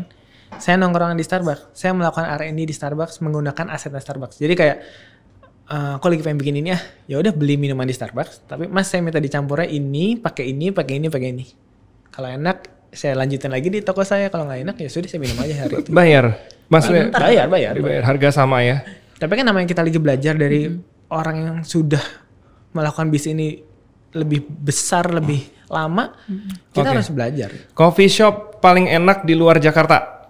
saya nongkrong di Starbucks. Saya melakukan R&D di Starbucks menggunakan asetnya Starbucks. Jadi kayak Uh, eh, aku lagi pengen bikin ini ya, ya udah beli minuman di Starbucks. Tapi mas saya minta dicampurnya ini, pakai ini, pakai ini, pakai ini. Kalau enak saya lanjutin lagi di toko saya kalau nggak enak ya sudah saya minum aja hari itu. Bayar. Maksudnya bayar, bayar, bayar, bayar. Harga sama ya. Tapi kan namanya kita lagi belajar dari hmm. orang yang sudah melakukan bisnis ini lebih besar, lebih hmm. lama, hmm. kita okay. harus belajar. Coffee shop paling enak di luar Jakarta.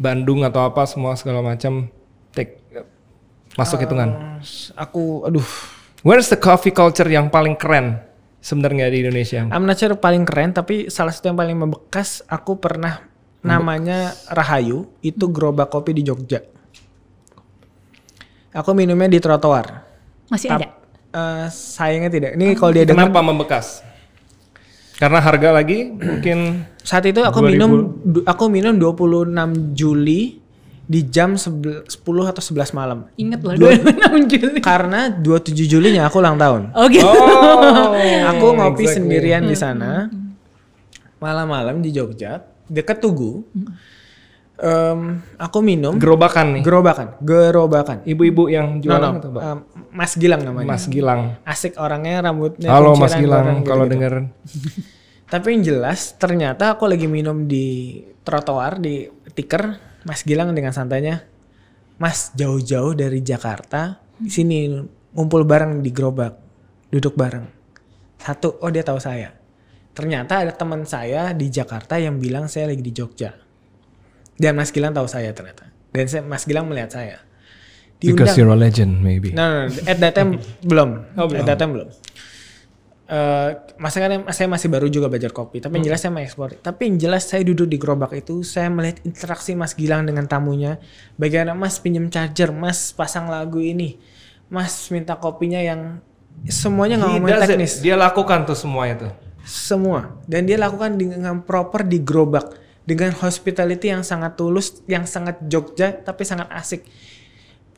Bandung atau apa semua segala macam take masuk uh, hitungan. Eh, aku aduh. Where's the coffee culture yang paling keren sebenarnya di Indonesia? I'm not sure paling keren, tapi salah satu yang paling membekas aku pernah membekas. namanya Rahayu itu gerobak kopi di Jogja. Aku minumnya di trotoar. Masih Tap, ada? Uh, sayangnya tidak. Ini oh. kalau dia dengar. Kenapa membekas? Karena harga lagi mungkin saat itu aku 2000. minum aku minum 26 Juli di jam 10 atau 11 malam. Ingat lah *laughs* 26 Juli. Karena 27 Julinya aku ulang tahun. Oh gitu. Oh, aku ngopi exactly. sendirian di hmm, sana. Hmm, hmm. Malam-malam di Jogja, dekat Tugu. Um, aku minum gerobakan nih. Gerobakan, gerobakan. Ibu-ibu yang jualan no, no. Itu, um, Mas Gilang namanya. Mas Gilang. Asik orangnya, rambutnya Halo Mas Gilang kalau gitu. dengerin. *laughs* Tapi yang jelas ternyata aku lagi minum di trotoar di tiker Mas Gilang dengan santainya, Mas jauh-jauh dari Jakarta, di sini ngumpul bareng di gerobak, duduk bareng. Satu, oh dia tahu saya. Ternyata ada teman saya di Jakarta yang bilang saya lagi di Jogja. Dan Mas Gilang tahu saya ternyata. Dan saya, Mas Gilang melihat saya. Diundang. Because you're a legend maybe. No, no, no. at that time belum. Oh, belum. At that time belum. Eh, masa kan saya masih baru juga belajar kopi, tapi yang jelas saya mengekspor. Tapi yang jelas saya duduk di gerobak itu, saya melihat interaksi Mas Gilang dengan tamunya. Bagaimana Mas pinjam charger, Mas pasang lagu ini, Mas minta kopinya yang semuanya nggak ngomongin teknis. Dia lakukan tuh semuanya tuh. Semua dan dia lakukan dengan proper di gerobak dengan hospitality yang sangat tulus, yang sangat Jogja tapi sangat asik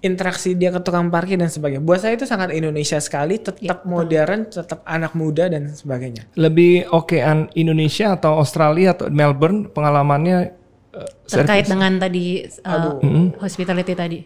interaksi dia ke tukang parkir dan sebagainya. Buat saya itu sangat Indonesia sekali, tetap ya, modern, tetap anak muda dan sebagainya. Lebih okean Indonesia atau Australia atau Melbourne pengalamannya uh, terkait service. dengan tadi uh, Aduh. hospitality tadi.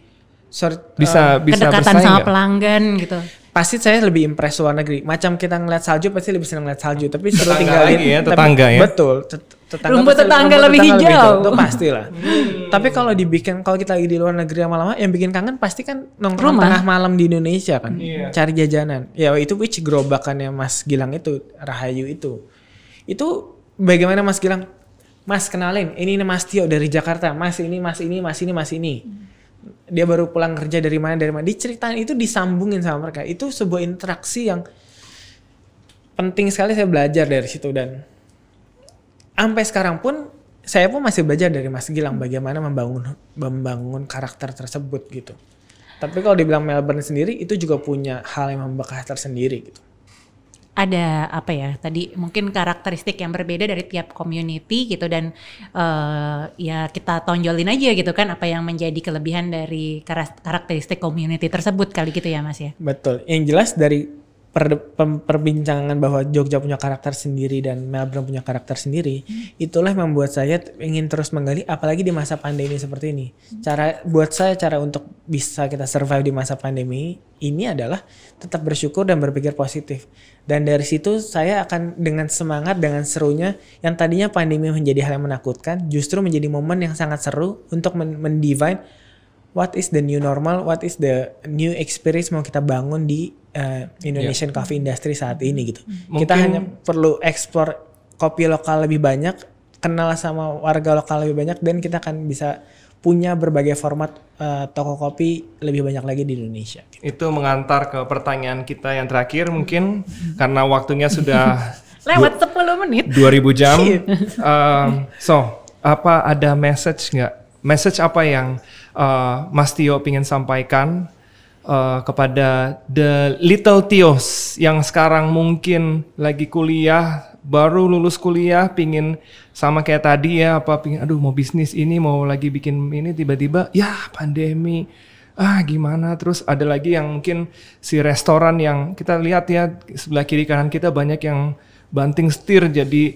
Sorry, bisa uh, bisa kedekatan sama gak? pelanggan gitu. Pasti saya lebih impress luar negeri. Macam kita ngeliat salju pasti lebih senang ngeliat salju, tapi suruh tinggalin lagi ya, tetangga tapi, ya. Betul. Tet tetangga rumput tetangga rumput lebih tetangga hijau. Lebih Itu pasti lah. Hmm. Tapi kalau dibikin kalau kita lagi di luar negeri lama-lama yang bikin kangen pasti kan nongkrong Rumah. tengah malam di Indonesia kan. Yeah. Cari jajanan. Ya itu which gerobakannya Mas Gilang itu, Rahayu itu. Itu bagaimana Mas Gilang? Mas kenalin, ini, Mas Tio dari Jakarta. Mas ini, Mas ini, Mas ini, Mas ini. Dia baru pulang kerja dari mana, dari mana. Diceritain itu disambungin sama mereka. Itu sebuah interaksi yang penting sekali saya belajar dari situ dan sampai sekarang pun saya pun masih belajar dari Mas Gilang bagaimana membangun membangun karakter tersebut gitu. Tapi kalau dibilang Melbourne sendiri itu juga punya hal yang membekas tersendiri gitu. Ada apa ya tadi mungkin karakteristik yang berbeda dari tiap community gitu dan uh, ya kita tonjolin aja gitu kan apa yang menjadi kelebihan dari karakteristik community tersebut kali gitu ya Mas ya. Betul. Yang jelas dari per, perbincangan bahwa Jogja punya karakter sendiri dan Melbourne punya karakter sendiri, hmm. itulah yang membuat saya ingin terus menggali, apalagi di masa pandemi seperti ini. Hmm. Cara buat saya cara untuk bisa kita survive di masa pandemi ini adalah tetap bersyukur dan berpikir positif. Dan dari situ saya akan dengan semangat, dengan serunya, yang tadinya pandemi menjadi hal yang menakutkan, justru menjadi momen yang sangat seru untuk men mendivine what is the new normal, what is the new experience mau kita bangun di uh, Indonesian yeah. coffee industry saat ini gitu. Mungkin, kita hanya perlu ekspor kopi lokal lebih banyak, kenal sama warga lokal lebih banyak dan kita akan bisa punya berbagai format uh, toko kopi lebih banyak lagi di Indonesia. Gitu. Itu mengantar ke pertanyaan kita yang terakhir mungkin karena waktunya sudah *laughs* lewat 10 menit. 2000 jam. uh, *laughs* so, apa ada message nggak? Message apa yang uh, Mas Tio ingin sampaikan uh, kepada the little Tios yang sekarang mungkin lagi kuliah, baru lulus kuliah, pingin sama kayak tadi ya, apa pingin, aduh mau bisnis ini, mau lagi bikin ini, tiba-tiba ya pandemi, ah gimana, terus ada lagi yang mungkin si restoran yang kita lihat ya sebelah kiri kanan kita banyak yang banting setir jadi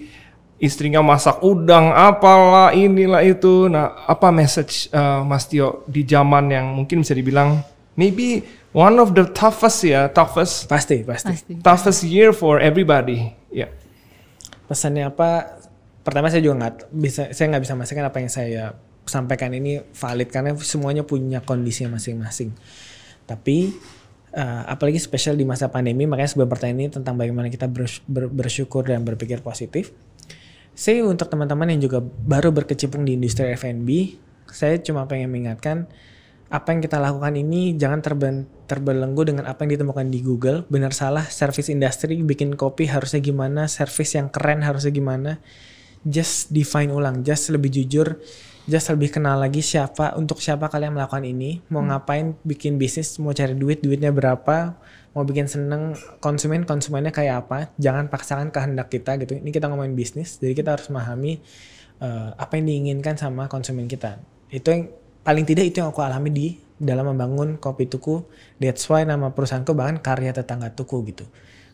istrinya masak udang apalah inilah itu nah apa message uh, Mas Tio di zaman yang mungkin bisa dibilang maybe one of the toughest ya, toughest. Pasti, pasti. Toughest year for everybody. Ya. Yeah. Pesannya apa? Pertama saya juga nggak bisa, saya nggak bisa masukkan apa yang saya sampaikan ini valid karena semuanya punya kondisi masing-masing. Tapi uh, apalagi spesial di masa pandemi, makanya sebuah pertanyaan ini tentang bagaimana kita bersyukur dan berpikir positif. Saya untuk teman-teman yang juga baru berkecimpung di industri F&B, saya cuma pengen mengingatkan apa yang kita lakukan ini jangan terben terbelenggu dengan apa yang ditemukan di Google. Benar salah, service industry bikin kopi harusnya gimana, service yang keren harusnya gimana. Just define ulang, just lebih jujur, just lebih kenal lagi siapa untuk siapa kalian melakukan ini, mau hmm. ngapain, bikin bisnis, mau cari duit, duitnya berapa, mau bikin seneng konsumen, konsumennya kayak apa. Jangan paksakan kehendak kita gitu. Ini kita ngomongin bisnis, jadi kita harus memahami uh, apa yang diinginkan sama konsumen kita. Itu yang paling tidak itu yang aku alami di dalam membangun kopi tuku that's why nama perusahaanku bahkan karya tetangga tuku gitu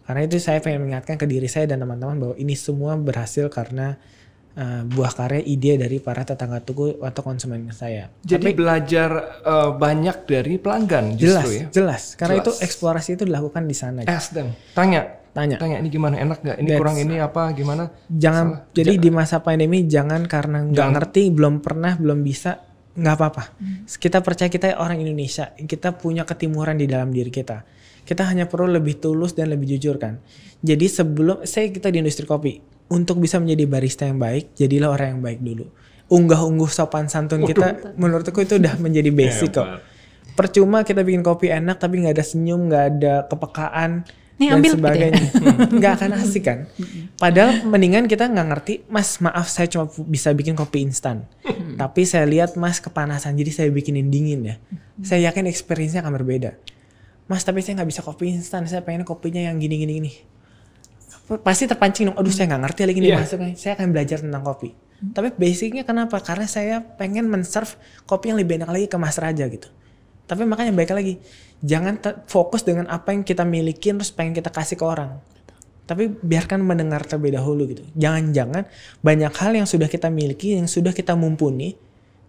karena itu saya pengen mengingatkan ke diri saya dan teman-teman bahwa ini semua berhasil karena uh, buah karya ide dari para tetangga tuku atau konsumen saya. Jadi Tapi, belajar uh, banyak dari pelanggan jelas, ya. Jelas, karena jelas. itu eksplorasi itu dilakukan di sana. Eh, Ask them, tanya. Tanya. Tanya ini gimana enak nggak? Ini That's, kurang ini apa gimana? Jangan Salah. jadi jangan. di masa pandemi jangan karena nggak ngerti, belum pernah, belum bisa nggak apa-apa. Hmm. Kita percaya kita orang Indonesia, kita punya ketimuran di dalam diri kita. Kita hanya perlu lebih tulus dan lebih jujur kan. Jadi sebelum saya kita di industri kopi, untuk bisa menjadi barista yang baik, jadilah orang yang baik dulu. Unggah-ungguh sopan santun Waduh. kita, menurutku itu udah menjadi basic iya, kok. Percuma kita bikin kopi enak tapi nggak ada senyum, nggak ada kepekaan, nih ambil dan gitu ya. sebagainya *laughs* nggak akan asik kan padahal mendingan kita nggak ngerti mas maaf saya cuma bisa bikin kopi instan hmm. tapi saya lihat mas kepanasan jadi saya bikinin dingin ya hmm. saya yakin experience-nya akan berbeda mas tapi saya nggak bisa kopi instan saya pengen kopinya yang gini gini gini pasti terpancing dong aduh saya nggak ngerti lagi nih yeah. maksudnya saya akan belajar tentang kopi hmm. tapi basicnya kenapa karena saya pengen menserve kopi yang lebih enak lagi ke mas raja gitu tapi makanya baik lagi, jangan fokus dengan apa yang kita milikin terus pengen kita kasih ke orang. Tapi biarkan mendengar terlebih dahulu gitu. Jangan-jangan banyak hal yang sudah kita miliki, yang sudah kita mumpuni,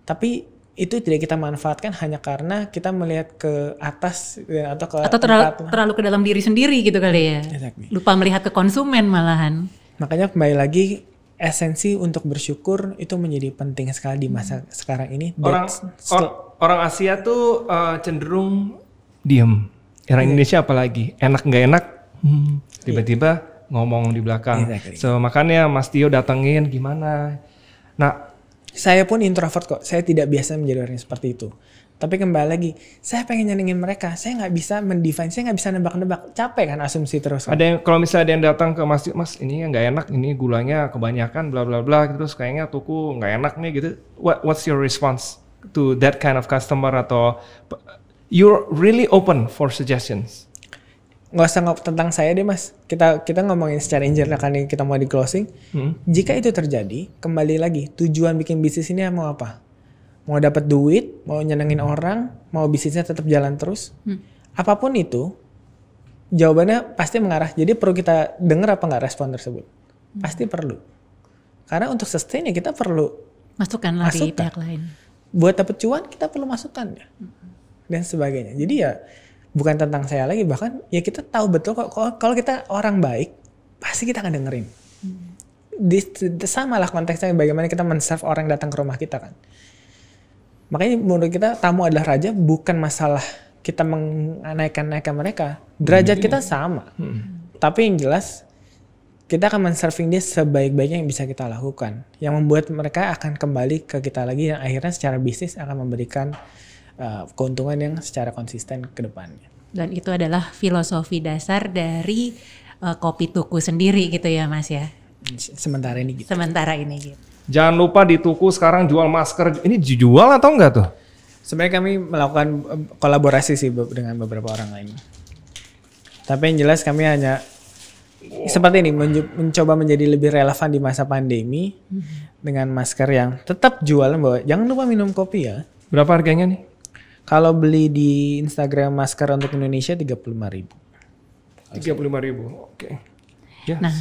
tapi itu tidak kita manfaatkan hanya karena kita melihat ke atas eh, atau ke atau terlalu, terlalu ke dalam diri sendiri gitu kali ya. Exactly. Lupa melihat ke konsumen malahan. Makanya kembali lagi esensi untuk bersyukur itu menjadi penting sekali di masa hmm. sekarang ini. orang, or, orang Asia tuh uh, cenderung diem. Orang yeah. Indonesia apalagi enak nggak enak hmm. tiba-tiba yeah. ngomong di belakang. Exactly. Iya, iya. So makanya Mas Tio datengin gimana? Nah, saya pun introvert kok. Saya tidak biasa menjadi orang seperti itu. Tapi kembali lagi, saya pengen nyenengin mereka. Saya nggak bisa mendefine, saya nggak bisa nebak-nebak. Capek kan asumsi terus. Kan? Ada yang kalau misalnya ada yang datang ke masjid, mas ini yang nggak enak, ini gulanya kebanyakan, bla bla bla. Gitu. Terus kayaknya tuku nggak enak nih gitu. What, what's your response? to that kind of customer atau you're really open for suggestions? Gak usah ngomong tentang saya deh mas. Kita kita ngomongin secara general kan kita mau di closing. Hmm. Jika itu terjadi, kembali lagi tujuan bikin bisnis ini mau apa? Mau dapat duit, mau nyenengin orang, mau bisnisnya tetap jalan terus. Hmm. Apapun itu, jawabannya pasti mengarah. Jadi perlu kita dengar apa nggak respon tersebut? Hmm. Pasti perlu. Karena untuk sustain ya kita perlu masukkan lagi pihak lain buat dapet cuan kita perlu masukkan ya dan sebagainya. Jadi ya bukan tentang saya lagi bahkan ya kita tahu betul kalau, kalau kita orang baik pasti kita akan dengerin. Di, sama lah konteksnya bagaimana kita menserve orang datang ke rumah kita kan. Makanya menurut kita tamu adalah raja bukan masalah kita menaikkan-naikkan mereka. Derajat hmm. kita sama. Hmm. Tapi yang jelas kita akan menserving dia sebaik-baiknya yang bisa kita lakukan. Yang membuat mereka akan kembali ke kita lagi yang akhirnya secara bisnis akan memberikan uh, keuntungan yang secara konsisten ke depannya. Dan itu adalah filosofi dasar dari uh, kopi tuku sendiri gitu ya Mas ya. Sementara ini gitu. Sementara ini gitu. Jangan lupa di tuku sekarang jual masker. Ini jual atau enggak tuh? Sebenarnya kami melakukan eh, kolaborasi sih dengan beberapa orang lain. Tapi yang jelas kami hanya wow. seperti ini mencoba menjadi lebih relevan di masa pandemi hmm. dengan masker yang tetap jualan bahwa jangan lupa minum kopi ya. Berapa harganya nih? Kalau beli di Instagram masker untuk Indonesia tiga puluh lima ribu. Tiga puluh lima ribu, oke. Okay. Ya, nah,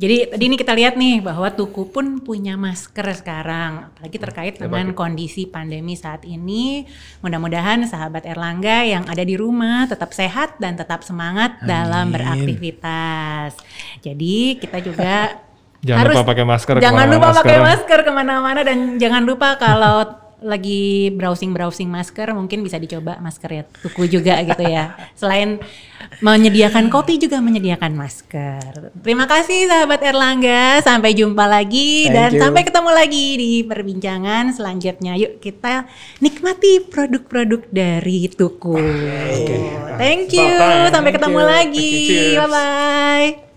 jadi tadi ini kita lihat nih bahwa Tuku pun punya masker sekarang, apalagi terkait dengan kondisi pandemi saat ini. Mudah-mudahan sahabat Erlangga yang ada di rumah tetap sehat dan tetap semangat Amin. dalam beraktivitas. Jadi kita juga *laughs* Jangan harus, lupa pakai masker. Jangan lupa masker. pakai masker kemana-mana dan jangan lupa kalau lagi browsing-browsing masker mungkin bisa dicoba masker ya tuku juga gitu ya. *laughs* Selain menyediakan kopi juga menyediakan masker. Terima kasih sahabat Erlangga, sampai jumpa lagi Thank dan you. sampai ketemu lagi di perbincangan selanjutnya. Yuk kita nikmati produk-produk dari Tuku. Ah, okay. Thank you, Bye -bye. sampai ketemu lagi. Bye bye.